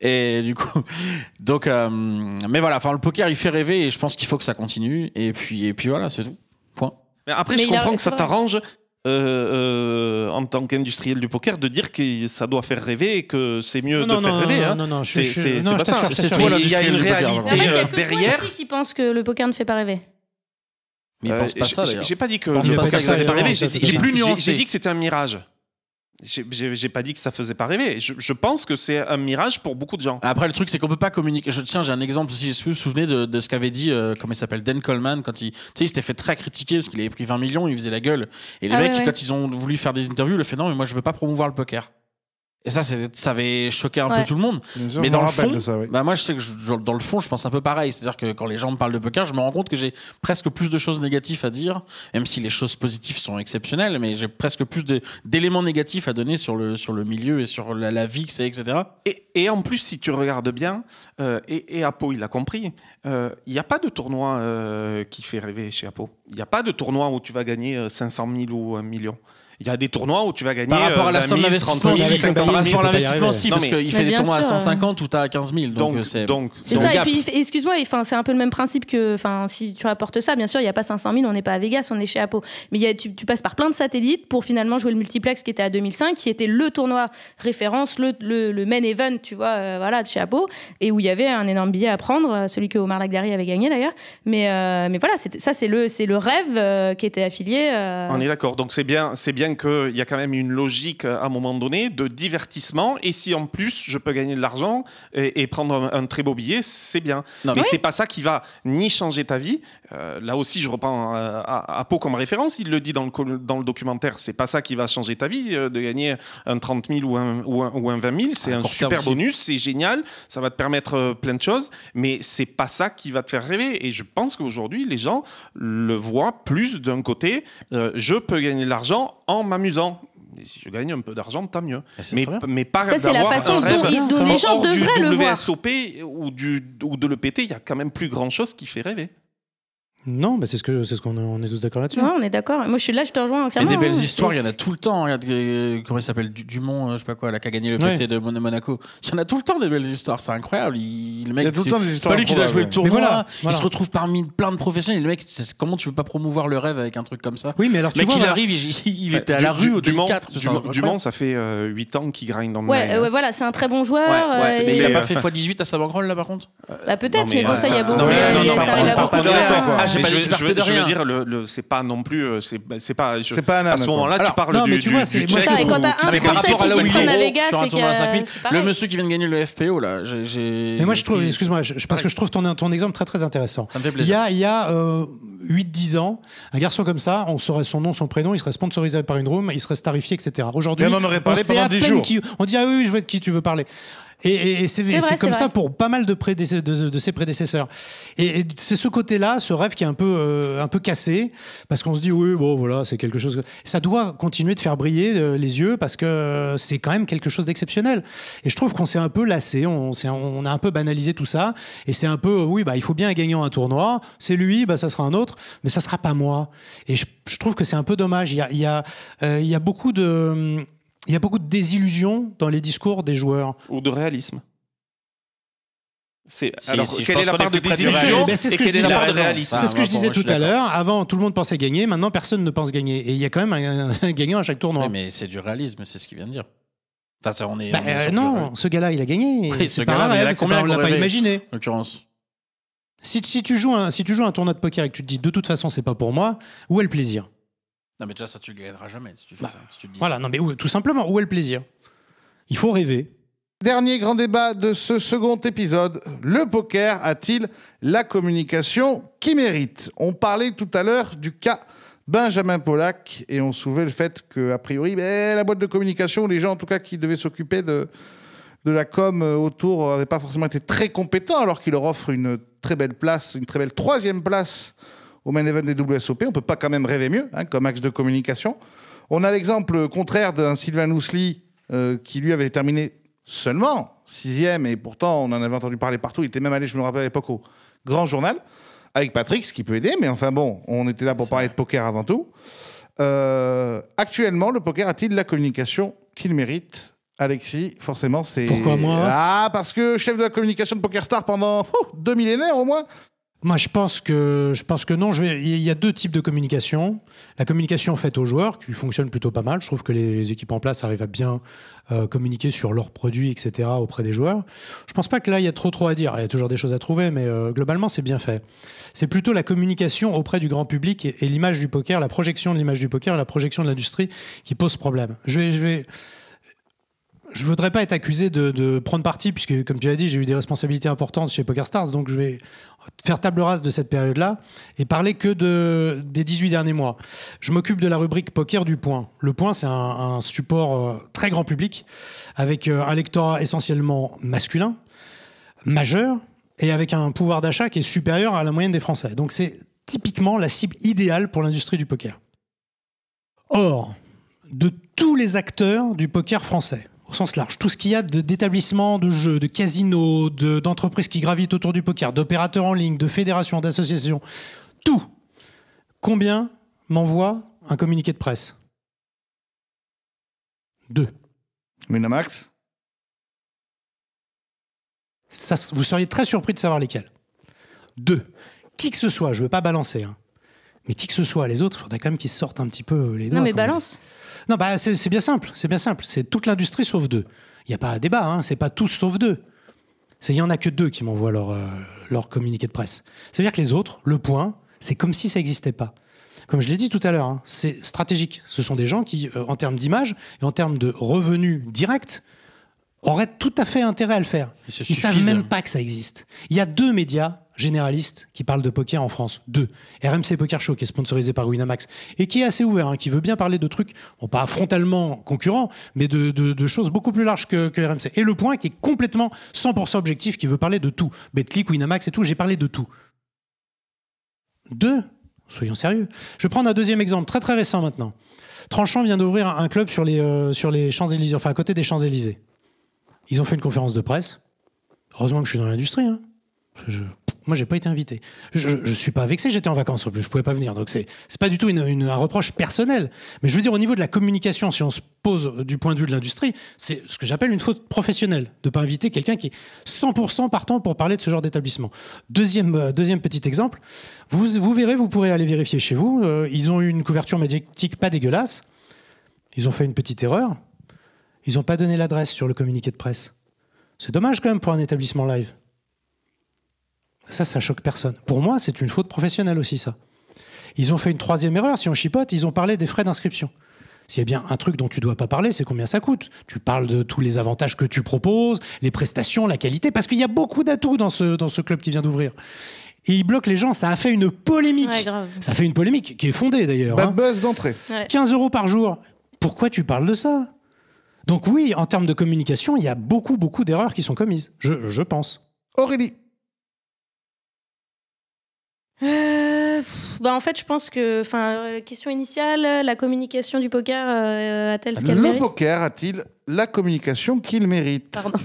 Et du coup, donc. mais voilà, enfin, le poker, il fait rêver et je pense qu'il faut que ça continue. Et puis, et puis voilà, c'est tout. Point. Mais après, je comprends que ça t'arrange euh, euh, en tant qu'industriel du poker de dire que ça doit faire rêver et que c'est mieux de non, faire non, rêver. Non, hein. non, non, je, c'est pas ça. Il y a une réalité derrière. il y a ici qui pense que le poker ne fait pas rêver. Mais il euh, pense pas ça. J'ai pas dit que le poker ne fait pas rêver. J'ai dit que c'était un mirage. J'ai pas dit que ça faisait pas rêver. Je, je pense que c'est un mirage pour beaucoup de gens. Après, le truc, c'est qu'on peut pas communiquer. Je tiens, j'ai un exemple si je me vous vous souvenez de, ce qu'avait dit, euh, comment il s'appelle, Dan Coleman, quand il, il s'était fait très critiquer parce qu'il avait pris 20 millions, il faisait la gueule. Et les ah mecs, quand ils ont voulu faire des interviews, le fait non, mais moi, je veux pas promouvoir le poker. Et ça, ça avait choqué un peu tout le monde. mais dans le fond, bah, moi, je sais que dans le fond, je pense un peu pareil. C'est-à-dire que quand les gens me parlent de poker, je me rends compte que j'ai presque plus de choses négatives à dire, même si les choses positives sont exceptionnelles, mais j'ai presque plus d'éléments négatifs à donner sur le, sur le milieu et sur la, vie que c'est, etc. Et, en plus, si tu regardes bien, euh, et, Apo, il a compris, euh, il n'y a pas de tournoi euh, qui fait rêver chez Apo. Il n'y a pas de tournoi où tu vas gagner 500 000 ou 1 million il y a des tournois où tu vas gagner. Par rapport à la euh, somme rapport l'investissement, si, parce qu'il fait des tournois à 150 ou t'as 15 000. Euh, donc, c'est ça. Et puis, excuse-moi, c'est un peu le même principe que si tu rapportes ça, bien sûr, il n'y a pas 500 000, on n'est pas à Vegas, on est chez Apo. Mais tu, passes par plein de satellites pour finalement jouer le multiplex qui était à 2005, qui était le tournoi référence, le, main event, tu vois, euh, voilà, de chez Apo, et où il y avait un énorme billet à prendre, celui que Omar Lagdari avait gagné d'ailleurs. Mais, mais voilà, ça, c'est le, le rêve qui était affilié. On est d'accord. Donc, c'est bien, bien qu'il y a quand même une logique euh, à un moment donné de divertissement. Et si en plus je peux gagner de l'argent et, prendre un, très beau billet, c'est bien. mais, c'est pas ça qui va ni changer ta vie, euh, là aussi, je reprends euh, à, à comme référence. Il le dit dans le, dans le documentaire c'est pas ça qui va changer ta vie, euh, de gagner un 30 000 ou un, ou 20 000. C'est un super bonus, c'est génial, ça va te permettre plein de choses, mais c'est pas ça qui va te faire rêver. Et je pense qu'aujourd'hui, les gens le voient plus d'un côté je peux gagner de l'argent en m'amusant. si je gagne un peu d'argent, tant mieux. Ah, mais, mais pas Ça, c'est la façon dont, les du ou, de le péter, il y a quand même plus grand chose qui fait rêver. Non, mais bah, c'est ce que c'est ce qu'on est tous d'accord là-dessus. Non, on est d'accord. Moi, je suis là, je te rejoins y a des belles histoires, il y en a tout le temps. Regarde, euh, comment il s'appelle Dumont, euh, je sais pas quoi, la qui a gagné le ouais. PT de Monaco. Il y en a tout le temps des belles histoires, c'est incroyable. le mec, c'est pas lui qui doit jouer le tournoi. il se retrouve parmi plein de professionnels. Le mec, comment tu veux pas promouvoir le rêve avec un truc comme ça Oui, mais alors tu le mec, il arrive, il, bah, était à la rue au Dumont, 4 Dumont, ça fait 8 euh, ans qu'il grind dans le Ouais, hein. voilà, c'est un très bon joueur. il a pas fait x18 à sa là, par contre bah, Peut-être, mais bon, ça, il y a beaucoup je, Je veux dire, le, c'est pas non plus. Euh, bah, c'est pas, pas un À ce moment-là, tu parles non, du. Non, mais tu vois, c'est. quand t'as un Français qui se prend à Vegas, euh, c'est Le monsieur qui vient de gagner le FPO, là, j'ai. Mais moi, je trouve, excuse-moi, parce que je trouve ton exemple très très intéressant. Ça me fait plaisir. Il y a 8-10 euh, ans, un garçon comme ça, on saurait son nom, son prénom, il serait sponsorisé par une room, il serait starifié, etc. Aujourd'hui, on, on aurait on dit, ah oui, je veux être qui tu veux parler. Et, et, c'est comme ça pour pas mal de, ses prédécesseurs. Et, c'est ce côté-là, ce rêve qui est un peu, euh, un peu cassé, parce qu'on se dit, oui, bon, voilà, c'est quelque chose. Ça doit continuer de faire briller euh, les yeux, parce que c'est quand même quelque chose d'exceptionnel. Et je trouve qu'on s'est un peu lassé, on, on, a un peu banalisé tout ça, et c'est un peu, euh, oui, bah, il faut bien un gagnant un tournoi, c'est lui, bah, ça sera un autre, mais ça sera pas moi. Et je, je trouve que c'est un peu dommage. Il y a, il y a, il y a beaucoup de il y a beaucoup de désillusion dans les discours des joueurs. Ou de réalisme. C'est, alors, quelle est la part de désillusion C'est ce que je ah, disais, C'est ce que je disais tout à l'heure. Avant, tout le monde pensait gagner. Maintenant, personne ne pense gagner. Et il y a quand même un, gagnant à chaque tournoi. mais c'est du réalisme, c'est ce qu'il vient de dire. Enfin, on est, bah, euh, non, ce gars-là, il a gagné. c'est pas un l'a pas imaginé. Si, tu joues un, si tu joues un tournoi de poker et que tu te dis de toute façon c'est pas pour moi, où est le plaisir non, mais déjà, ça, tu gagneras jamais si tu fais bah, ça. voilà, non, mais tout simplement, où est le plaisir Il faut rêver. Dernier grand débat de ce second épisode. Le poker a-t-il la communication qui mérite On parlait tout à l'heure du cas Benjamin Pollack et on soulevait le fait que, a priori, ben, la boîte de communication, les gens en tout cas qui devaient s'occuper de, de la com autour euh, n'avaient pas forcément été très compétents alors qu'il leur offre une très belle place, une très belle troisième place au main event des WSOP. On ne peut pas quand même rêver mieux hein, comme axe de communication. On a l'exemple contraire d'un Sylvain Ousli euh, qui lui avait terminé seulement sixième et pourtant on en avait entendu parler partout. Il était même allé, je me rappelle à l'époque, au Grand Journal avec Patrick, ce qui peut aider. Mais enfin bon, on était là pour parler de poker avant tout. Euh, actuellement, le poker a-t-il la communication qu'il mérite Alexis, forcément, c'est. Pourquoi moi Ah, parce que chef de la communication de PokerStar pendant oh, deux millénaires au moins, moi, je pense que je pense que non. Je vais, il y a deux types de communication. La communication faite aux joueurs, qui fonctionne plutôt pas mal. Je trouve que les équipes en place arrivent à bien euh, communiquer sur leurs produits, etc., auprès des joueurs. Je pense pas que là il y a trop trop à dire. Il y a toujours des choses à trouver, mais euh, globalement c'est bien fait. C'est plutôt la communication auprès du grand public et, l'image du poker, la projection de l'image du poker, la projection de l'industrie qui pose problème. Je vais, je vais je voudrais pas être accusé de, prendre parti, puisque, comme tu l'as dit, j'ai eu des responsabilités importantes chez Poker Stars, donc je vais faire table rase de cette période-là et parler que de, des 18 derniers mois. Je m'occupe de la rubrique poker du point. Le point, c'est un, un, support euh, très grand public, avec euh, un lectorat essentiellement masculin, majeur, et avec un pouvoir d'achat qui est supérieur à la moyenne des Français. Donc c'est typiquement la cible idéale pour l'industrie du poker. Or, de tous les acteurs du poker français, sens large, tout ce qu'il y a d'établissements, de, jeux, de casinos, d'entreprises qui gravitent autour du poker, d'opérateurs en ligne, de fédérations, d'associations, tout. Combien m'envoie un communiqué de presse Deux. max Ça, Vous seriez très surpris de savoir lesquels. Deux. Qui que ce soit, je ne veux pas balancer, hein. mais qui que ce soit, les autres, il faudrait quand même qu'ils sortent un petit peu euh, les noms. Non, mais balance. Non, bah, c'est bien simple. C'est bien simple. C'est toute l'industrie sauf deux. Il n'y a pas à débat. Hein. C'est pas tous sauf deux. Il n'y en a que deux qui m'envoient leur, euh, leur communiqué de presse. C'est-à-dire que les autres, le point, c'est comme si ça n'existait pas. Comme je l'ai dit tout à l'heure, hein, c'est stratégique. Ce sont des gens qui, euh, en termes d'image et en termes de revenus directs, auraient tout à fait intérêt à le faire. Ils ne savent même pas que ça existe. Il y a deux médias généraliste qui parle de poker en France. Deux, RMC Poker Show, qui est sponsorisé par Winamax, et qui est assez ouvert, hein, qui veut bien parler de trucs, pas frontalement concurrents, mais de, choses beaucoup plus larges que, RMC. Et le point qui est complètement 100% objectif, qui veut parler de tout. Betclic, Winamax et tout, j'ai parlé de tout. Deux, soyons sérieux. Je vais prendre un deuxième exemple, très très récent maintenant. Tranchant vient d'ouvrir un club sur les, euh, sur les Champs-Élysées, enfin à côté des Champs-Élysées. Ils ont fait une conférence de presse. Heureusement que je suis dans l'industrie, hein. Je moi, j'ai pas été invité. Je, ne suis pas vexé, j'étais en vacances en plus, je pouvais pas venir. Donc, c'est pas du tout un reproche personnel. Mais je veux dire, au niveau de la communication, si on se pose du point de vue de l'industrie, c'est ce que j'appelle une faute professionnelle de pas inviter quelqu'un qui est 100% partant pour parler de ce genre d'établissement. Deuxième, euh, deuxième petit exemple, vous, vous verrez, vous pourrez aller vérifier chez vous. Euh, ils ont eu une couverture médiatique pas dégueulasse. Ils ont fait une petite erreur. Ils n'ont pas donné l'adresse sur le communiqué de presse. C'est dommage quand même pour un établissement live. Ça, ça choque personne. Pour moi, c'est une faute professionnelle aussi, ça. Ils ont fait une troisième erreur, si on chipote, ils ont parlé des frais d'inscription. S'il y eh a bien un truc dont tu dois pas parler, c'est combien ça coûte. Tu parles de tous les avantages que tu proposes, les prestations, la qualité, parce qu'il y a beaucoup d'atouts dans ce, dans ce club qui vient d'ouvrir. Et ils bloquent les gens, ça a fait une polémique. ça a fait une polémique qui est fondée d'ailleurs. Bad hein. buzz d'entrée. 15 euros par jour. Pourquoi tu parles de ça Donc oui, en termes de communication, il y a beaucoup, beaucoup d'erreurs qui sont commises, je pense. Aurélie. Euh, bah en fait, je pense que, enfin, euh, question initiale, la communication du poker euh, a-t-elle ce qu'elle mérite Le poker a-t-il la communication qu'il mérite Pardon.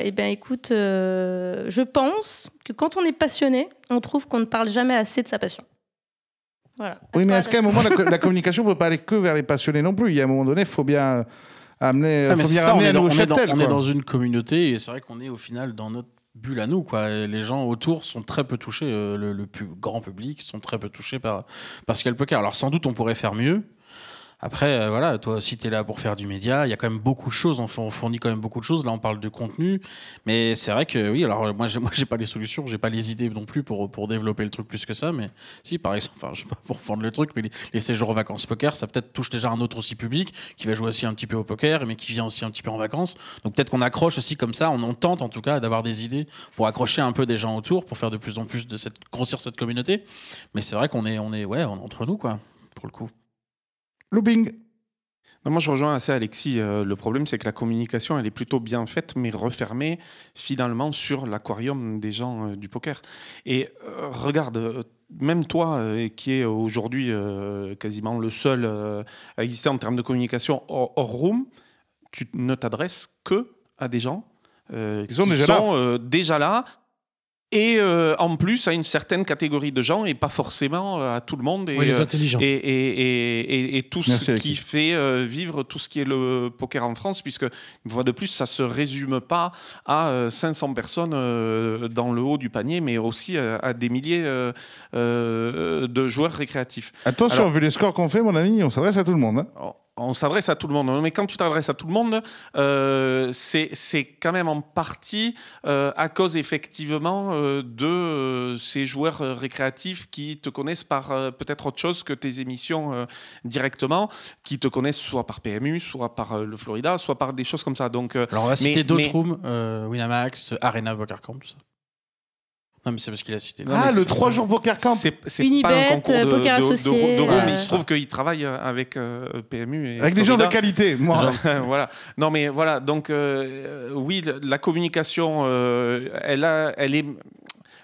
eh bien, écoute, je pense que quand on est passionné, on trouve qu'on ne parle jamais assez de sa passion. Oui, mais est un moment, la, communication ne peut pas aller que vers les passionnés non plus Il y a un moment donné, il faut bien amener, ah, faut bien amener on, est on est dans une communauté et c'est vrai qu'on est au final dans notre bulle à nous. Quoi. les gens autour sont très peu touchés, euh, le, le grand public sont très peu touchés par peut faire. Alors sans doute on pourrait faire mieux, après, euh, voilà, toi aussi, tu es là pour faire du média. Il y a quand même beaucoup de choses. On fournit quand même beaucoup de choses. Là, on parle de contenu. Mais c'est vrai que, oui, alors euh, moi, je moi, pas les solutions. J'ai pas les idées non plus pour, pour développer le truc plus que ça. Mais si, par exemple, enfin, sais pas pour vendre le truc, mais les, séjours séjours vacances poker, ça peut-être touche déjà un autre aussi public qui va jouer aussi un petit peu au poker, mais qui vient aussi un petit peu en vacances. Donc peut-être qu'on accroche aussi comme ça. On, on tente en tout cas d'avoir des idées pour accrocher un peu des gens autour, pour faire de plus en plus de cette, grossir cette communauté. Mais c'est vrai qu'on est, on est, ouais, on entre nous, quoi, pour le coup. Looping. moi, je rejoins assez Alexis. Euh, le problème, c'est que la communication, elle est plutôt bien faite, mais refermée finalement sur l'aquarium des gens euh, du poker. Et euh, regarde, même toi, qui est aujourd'hui quasiment le seul à exister en termes de communication hors, room, tu ne t'adresses que à des gens qui sont, déjà là, et euh, en plus à une certaine catégorie de gens et pas forcément euh, à tout le monde et, les euh, intelligents. et, tout ce qui fait vivre tout ce qui est le poker en France puisque une fois de plus ça ne se résume pas à 500 personnes dans le haut du panier mais aussi à, des milliers de joueurs récréatifs. Attention vu les scores qu'on fait mon ami on s'adresse à tout le monde. Hein. Oh on s'adresse à tout le monde. Mais quand tu t'adresses à tout le monde, euh, c'est quand même en partie euh, à cause effectivement euh, de ces joueurs récréatifs qui te connaissent par peut-être autre chose que tes émissions directement, qui te connaissent soit par PMU, soit par le Florida, soit par des choses comme ça. Donc, Alors on va citer d'autres rooms, Winamax, Arena, Boca tout non, mais c'est parce qu'il a cité. ah, le 3 jours Poker Camp C'est pas un concours de, de mais il se trouve qu'il travaille euh, avec euh, PMU. Et avec des gens de qualité, moi. voilà. Non, mais voilà, donc euh, oui, la communication, elle, a, elle est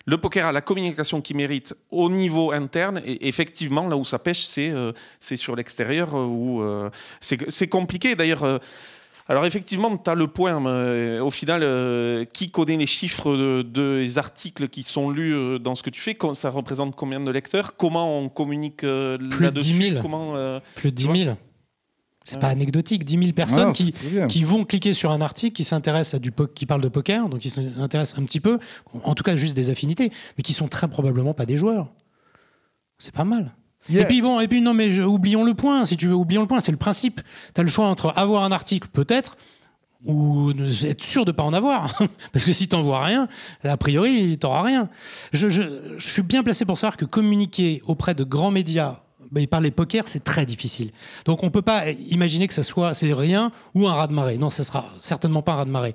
le poker a la communication qui mérite au niveau interne et effectivement là où ça pêche c'est c'est sur l'extérieur où c'est compliqué d'ailleurs alors effectivement, tu as le point, hein, euh, au final, euh, qui connaît les chiffres des articles qui sont lus euh, dans ce que tu fais Ça représente combien de lecteurs Comment on communique euh, Plus là 10 000. Plus de 10 000. C'est pas anecdotique, 10 000 personnes qui, vont cliquer sur un article qui s'intéresse à du qui parle de poker, donc qui s'intéressent un petit peu, en tout cas juste des affinités, mais qui sont très probablement pas des joueurs. C'est pas mal. Et puis bon, et puis non, mais oublions le point. Si tu veux, oublions le point. C'est le principe. Tu as le choix entre avoir un article, peut-être, ou être sûr de ne pas en avoir. Parce que si tu n'en vois rien, a priori, il rien. Je, rien. je, suis bien placé pour savoir que communiquer auprès de grands médias et par les poker, c'est très difficile. Donc on ne peut pas imaginer que ce soit c'est rien ou un raz-de-marée. Non, ça sera certainement pas un raz-de-marée.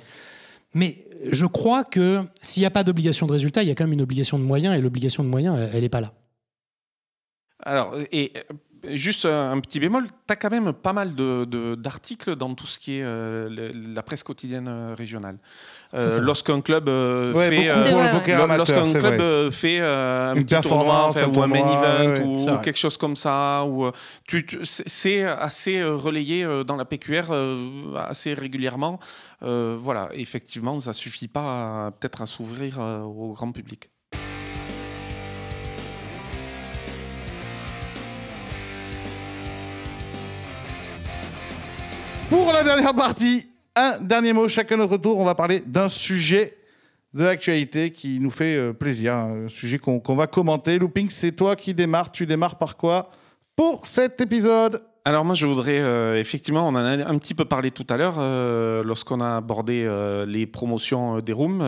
Mais je crois que s'il n'y a pas d'obligation de résultat, il y a quand même une obligation de moyens et l'obligation de moyens, elle n'est pas là. Alors, euh, et euh, juste un petit bémol, tu as quand même pas mal d'articles de, dans tout ce qui est euh, la presse quotidienne régionale. lorsqu'un club, fait, un petit tournoi, ou un main event ou, quelque chose comme ça, c'est assez relayé dans la PQR assez régulièrement. voilà, effectivement, ça suffit pas peut-être à s'ouvrir au grand public. Pour la dernière partie, un dernier mot, chacun notre tour. On va parler d'un sujet de l'actualité qui nous fait euh, plaisir, hein. un sujet qu'on va commenter. Looping, c'est toi qui démarres. Tu démarres par quoi pour cet épisode alors moi je voudrais euh, effectivement, on en a un petit peu parlé tout à l'heure euh, lorsqu'on a abordé les promotions des rooms.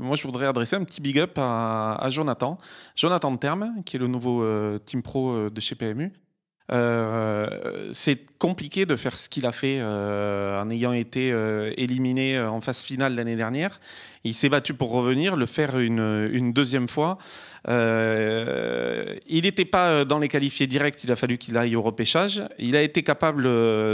moi je voudrais adresser un petit big up à, à Jonathan, Jonathan Terme, qui est le nouveau team pro de chez PMU, euh, c'est compliqué de faire ce qu'il a fait euh, en ayant été euh, éliminé en phase finale l'année dernière. Il s'est battu pour revenir, le faire une, deuxième fois. il n'était pas dans les qualifiés directs, il a fallu qu'il aille au repêchage. Il a été capable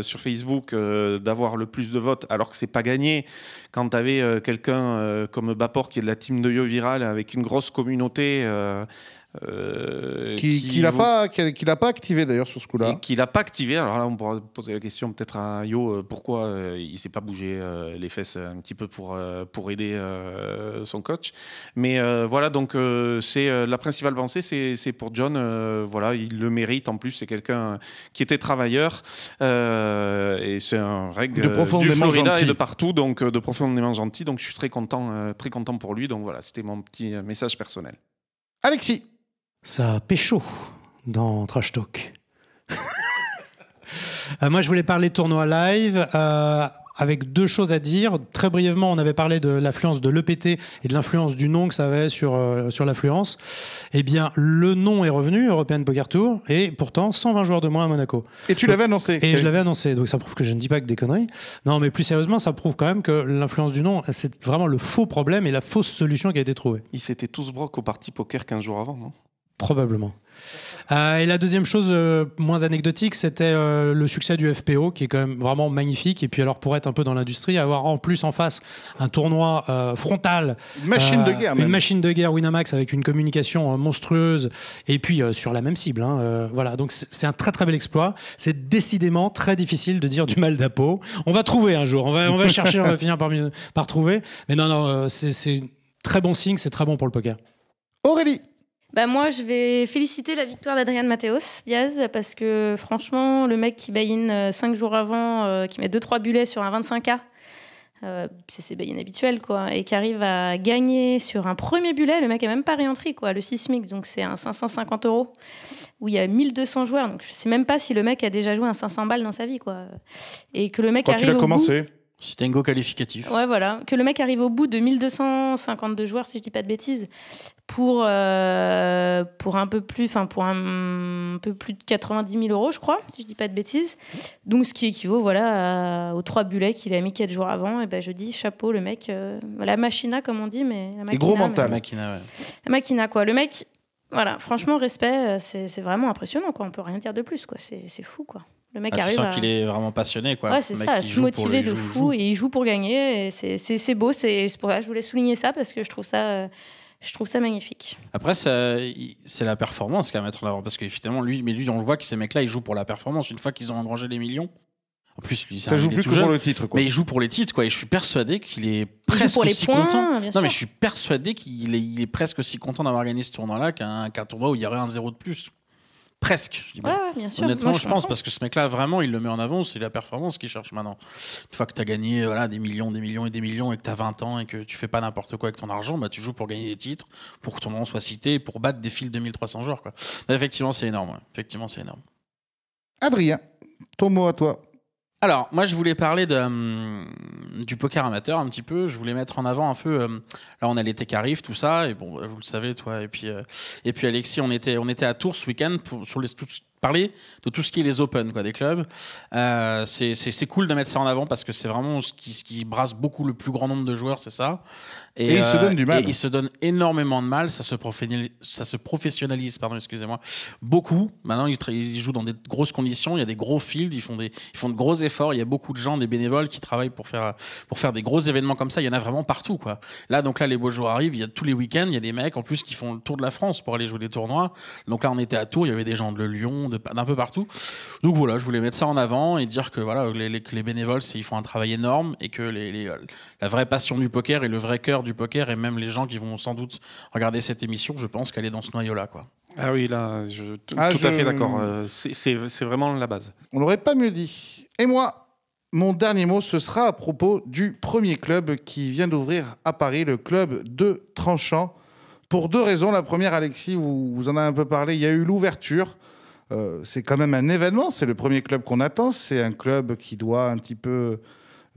sur Facebook d'avoir le plus de votes, alors que c'est pas gagné. Quand tu avais quelqu'un comme Bapor qui est de la team de Yo Viral avec une grosse communauté euh, qui, qui, pas, qui, pas activé d'ailleurs sur ce coup-là. Qui l'a pas activé. Alors là, on pourra poser la question peut-être à Yo euh, pourquoi il euh, il s'est pas bougé les fesses un petit peu pour, pour aider son coach. Mais voilà, donc c'est la principale pensée, c'est pour John. voilà, il le mérite. En plus, c'est quelqu'un qui était travailleur et c'est un règle de profondément gentil. de partout, donc de profondément gentil. Donc je suis très content, très content pour lui. Donc voilà, c'était mon petit message personnel. Alexis. Ça pécho dans Trash Talk. Euh, moi, je voulais parler tournoi live. Euh, avec deux choses à dire. Très brièvement, on avait parlé de l'influence de l'EPT et de l'influence du nom que ça avait sur, euh, sur l'affluence. Eh bien, le nom est revenu, European Poker Tour, et pourtant 120 joueurs de moins à Monaco. Et tu l'avais annoncé. Et je l'avais annoncé, donc ça prouve que je ne dis pas que des conneries. Non, mais plus sérieusement, ça prouve quand même que l'influence du nom, c'est vraiment le faux problème et la fausse solution qui a été trouvée. Ils s'étaient tous broqués au parti poker 15 jours avant, non Probablement. Euh, et la deuxième chose euh, moins anecdotique, c'était euh, le succès du FPO, qui est quand même vraiment magnifique. Et puis alors pour être un peu dans l'industrie, avoir en plus en face un tournoi frontal, une machine de guerre, une machine de guerre Winamax avec une communication monstrueuse. Et puis sur la même cible, hein, voilà. Donc c'est un très très bel exploit. C'est décidément très difficile de dire du mal d'Apo. On va trouver un jour. On va on va chercher, on va finir par, par trouver. Mais non non, c'est très bon signe, c'est très bon pour le poker. Aurélie. Bah, moi, je vais féliciter la victoire d'Adrian Mateos Diaz parce que franchement, le mec qui baïne euh, cinq jours avant, euh, qui met deux trois bullets sur un 25K, euh, c'est ses habituel habituelles quoi, et qui arrive à gagner sur un premier bullet, le mec n'a même pas réentré quoi, le sismique, donc c'est un 550 euros où il y a 1200 joueurs, donc je sais même pas si le mec a déjà joué un 500 balles dans sa vie quoi, et que le mec Quand arrive commencé. C'était un qualificatif. Ouais, voilà. Que le mec arrive au bout de 1252 joueurs, si je dis pas de bêtises, pour, euh, pour un peu plus, pour un, peu plus de 90 000 euros, je crois, si je dis pas de bêtises. Donc, ce qui équivaut, voilà, aux trois bullets qu'il a mis quatre jours avant. Et ben, je dis chapeau, le mec, euh, voilà la machina, comme on dit, mais gros mental. machina, machina, quoi. Le mec, voilà, franchement, respect, euh, c'est vraiment impressionnant, quoi. On peut rien dire de plus, quoi. C'est fou, quoi. Le mec ah, arrive. Tu sens qu'il est vraiment passionné, quoi. Ouais, c'est ça, se motiver de fou et il joue pour gagner. C'est beau, c'est pour ça je voulais souligner ça parce que je trouve ça. Euh, je trouve ça magnifique. Après, c'est la performance qu'à mettre en Parce qu'effectivement, lui, mais lui, on le voit que ces mecs-là, ils jouent pour la performance. Une fois qu'ils ont engrangé les millions, en plus, lui, ça, joue il plus pour le titre. Mais il joue pour les titres, quoi. Et je suis persuadé qu'il est presque aussi content. Non, mais je suis persuadé qu'il est, est, presque aussi content d'avoir gagné ce tournoi-là qu'un tournoi où il y aurait un zéro de plus. Presque. Je dis bien Honnêtement, je, pense parce que ce mec-là, vraiment, il le met en avant, c'est la performance qu'il cherche maintenant. Une fois que tu as gagné voilà, des millions, des millions et des millions et que tu as 20 ans et que tu fais pas n'importe quoi avec ton argent, bah, tu joues pour gagner des titres, pour que ton nom soit cité, pour battre des fils de 1300 joueurs. Quoi. effectivement, c'est énorme. Effectivement, c'est énorme. Adrien, ton mot à toi. Alors, moi, je voulais parler de, hum, du poker amateur un petit peu. Je voulais mettre en avant un peu. Hum, là, on a l'été qui arrive, tout ça. Et bon, bah, vous le savez, toi. Et puis, euh, et puis Alexis, on était, on était à Tours ce week-end pour sur parler de tout ce qui est les Open, quoi, des clubs. Euh, c'est cool de mettre ça en avant parce que c'est vraiment ce qui, ce qui brasse beaucoup le plus grand nombre de joueurs, c'est ça. Et, ils se euh, donnent du mal. Et il se donne énormément de mal. Ça se, ça se professionnalise, pardon, excusez-moi, beaucoup. Maintenant, ils, jouent dans des grosses conditions. Il y a des gros fields. Ils font, des, ils font de gros efforts. Il y a beaucoup de gens, des bénévoles qui travaillent pour faire, pour faire des gros événements comme ça. Il y en a vraiment partout, quoi. Là, donc là, les beaux jours arrivent. Il y a tous les week-ends. Il y a des mecs, en plus, qui font le tour de la France pour aller jouer des tournois. Donc là, on était à Tours. Il y avait des gens de Lyon, d'un peu partout. Donc voilà, je voulais mettre ça en avant et dire que voilà, les, bénévoles, ils font un travail énorme et que les, la vraie passion du poker et le vrai cœur du poker et même les gens qui vont sans doute regarder cette émission, je pense qu'elle est dans ce noyau-là. Quoi. Ah oui, là, je tout ah, à fait d'accord. Euh, c'est, vraiment la base. On l'aurait pas mieux dit. Et moi, mon dernier mot, ce sera à propos du premier club qui vient d'ouvrir à Paris, le club de Tranchant. Pour deux raisons. La première, Alexis, vous, vous en avez un peu parlé, il y a eu l'ouverture. Euh, c'est quand même un événement, c'est le premier club qu'on attend, c'est un club qui doit un petit peu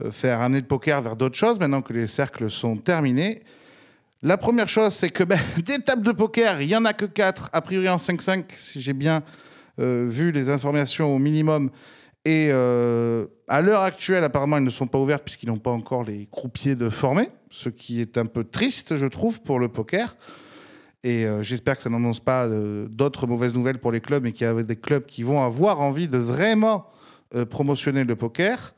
euh, faire amener de poker vers d'autres choses maintenant que les cercles sont terminés. La première chose, c'est que ben, des tables de poker, il n'y en a que 4, a priori en 5-5, si j'ai bien euh, vu les informations au minimum. Et euh, à l'heure actuelle, apparemment, ils ne sont pas ouverts puisqu'ils n'ont pas encore les croupiers de former, ce qui est un peu triste, je trouve, pour le poker. Et j'espère que ça n'annonce pas d'autres mauvaises nouvelles pour les clubs et qu'il y a des clubs qui vont avoir envie de vraiment promotionner le poker.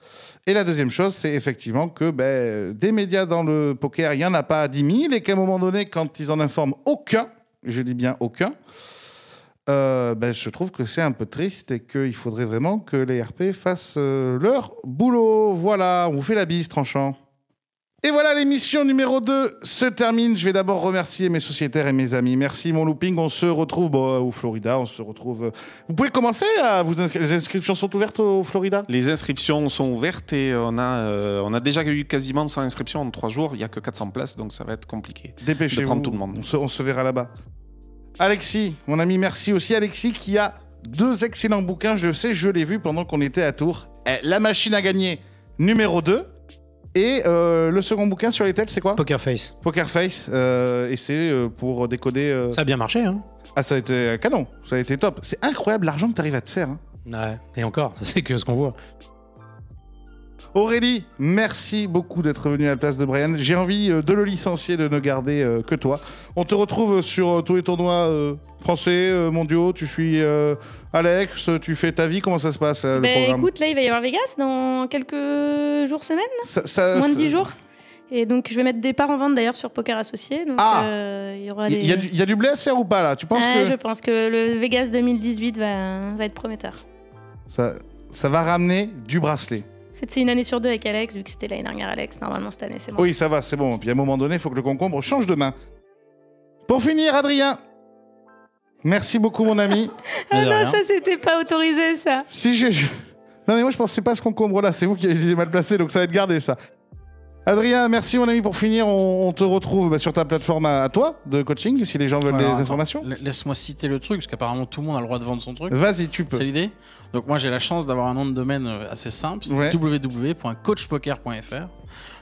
Et la deuxième chose, c'est effectivement que ben, des médias dans le poker, il n'y en a pas à 10 000 et qu'à un moment donné, quand ils en informent aucun, je dis bien aucun, euh, ben, je trouve que c'est un peu triste et qu'il faudrait vraiment que les RP fassent euh, leur boulot. Voilà, on vous fait la bise, tranchant. Et voilà, l'émission numéro 2 se termine. Je vais d'abord remercier mes sociétaires et mes amis. Merci, mon looping. On se retrouve bah, au Florida. On se retrouve. Euh, vous pouvez commencer à vous Les inscriptions sont ouvertes au Florida Les inscriptions sont ouvertes et on a, euh, on a déjà eu quasiment 100 inscriptions en 3 jours. Il n'y a que 400 places, donc ça va être compliqué. Dépêchez-vous. De tout le monde. On se, verra là-bas. Alexis, mon ami, merci aussi. Alexis qui a deux excellents bouquins. Je sais, je l'ai vu pendant qu'on était à Tours. La machine à gagner, numéro 2 et euh, le second bouquin sur les têtes, c'est quoi Poker Face. Poker Face, euh, et c'est euh, pour décoder. Ça a bien marché, hein Ah, ça a été canon, ça a été top. C'est incroyable l'argent que tu arrives à te faire. Hein. Ouais, et encore, c'est que ce qu'on voit. Aurélie, merci beaucoup d'être venue à la place de Brian. J'ai envie euh, de le licencier, de ne garder euh, que toi. On te retrouve sur euh, tous les tournois français, mondiaux. Tu suis Alex, tu fais ta vie. Comment ça se passe le ben, programme Écoute, là, il va y avoir Vegas dans quelques jours, semaines. Moins de 10 jours. Et donc, je vais mettre des parts en vente d'ailleurs sur Poker Associé. il y a du, y blé à faire ou pas là Tu penses ah, que... Je pense que le Vegas 2018 va, être prometteur. ça va ramener du bracelet. En fait, c'est une année sur deux avec Alex, vu que c'était l'année dernière Alex. Normalement, cette année, c'est bon. Oui, ça va, c'est bon. Puis à un moment donné, il faut que le concombre change de main. Pour finir, Adrien. Merci beaucoup, mon ami. ah non, ça, c'était pas autorisé, ça. Si je, Non, mais moi, je pensais pas à ce concombre-là. C'est vous qui avez mal placé, donc ça va être gardé, ça. Adrien, merci mon ami. Pour finir, on, te retrouve bah, sur ta plateforme à, toi de coaching si les gens veulent des informations. Laisse-moi citer le truc, parce qu'apparemment tout le monde a le droit de vendre son truc. Vas-y, tu peux. C'est l'idée. Donc moi j'ai la chance d'avoir un nom de domaine euh, assez simple, www.coachpoker.fr.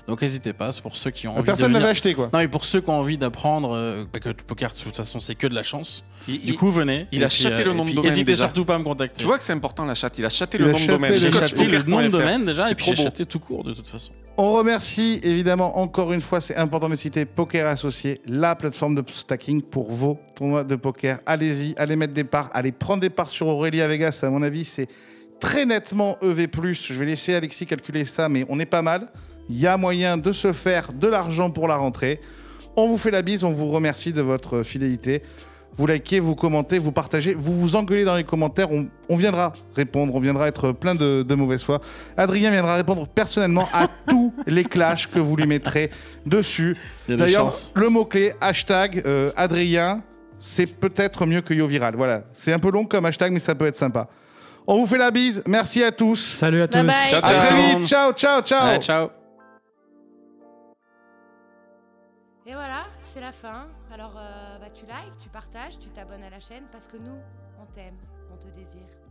Donc n'hésitez pas, c'est pour ceux qui ont envie Personne ne acheté quoi. Non, mais pour ceux qui ont envie d'apprendre parce euh, bah, que le poker de toute façon c'est que de la chance. du coup, venez. Il a châté euh, le nom de domaine. N'hésitez surtout pas à me contacter. Tu vois que c'est important la chatte, il a châté le nom de domaine. J'ai le nom de domaine déjà et puis j'ai châté tout court de toute façon. On remercie évidemment encore une fois, c'est important de citer Poker Associé, la plateforme de stacking pour vos tournois de poker. Allez-y, allez mettre des parts, allez prendre des parts sur Aurélie à Vegas, à mon avis, c'est très nettement EV+. Je vais laisser Alexis calculer ça, mais on est pas mal. Il y a moyen de se faire de l'argent pour la rentrée. On vous fait la bise, on vous remercie de votre fidélité. Vous likez, vous commentez, vous partagez, vous vous engueulez dans les commentaires. On, viendra répondre, on viendra être plein de, mauvaise foi. Adrien viendra répondre personnellement à tous les clashs que vous lui mettrez dessus. D'ailleurs, le mot-clé hashtag euh, Adrien, c'est peut-être mieux que YoViral. Voilà, c'est un peu long comme hashtag, mais ça peut être sympa. On vous fait la bise. Merci à tous. Salut à tous. Ciao, ciao. Ciao, ciao, ciao. Et voilà, c'est la fin. Alors, euh, bah, tu likes, tu partages, tu t'abonnes à la chaîne parce que nous, on t'aime, on te désire.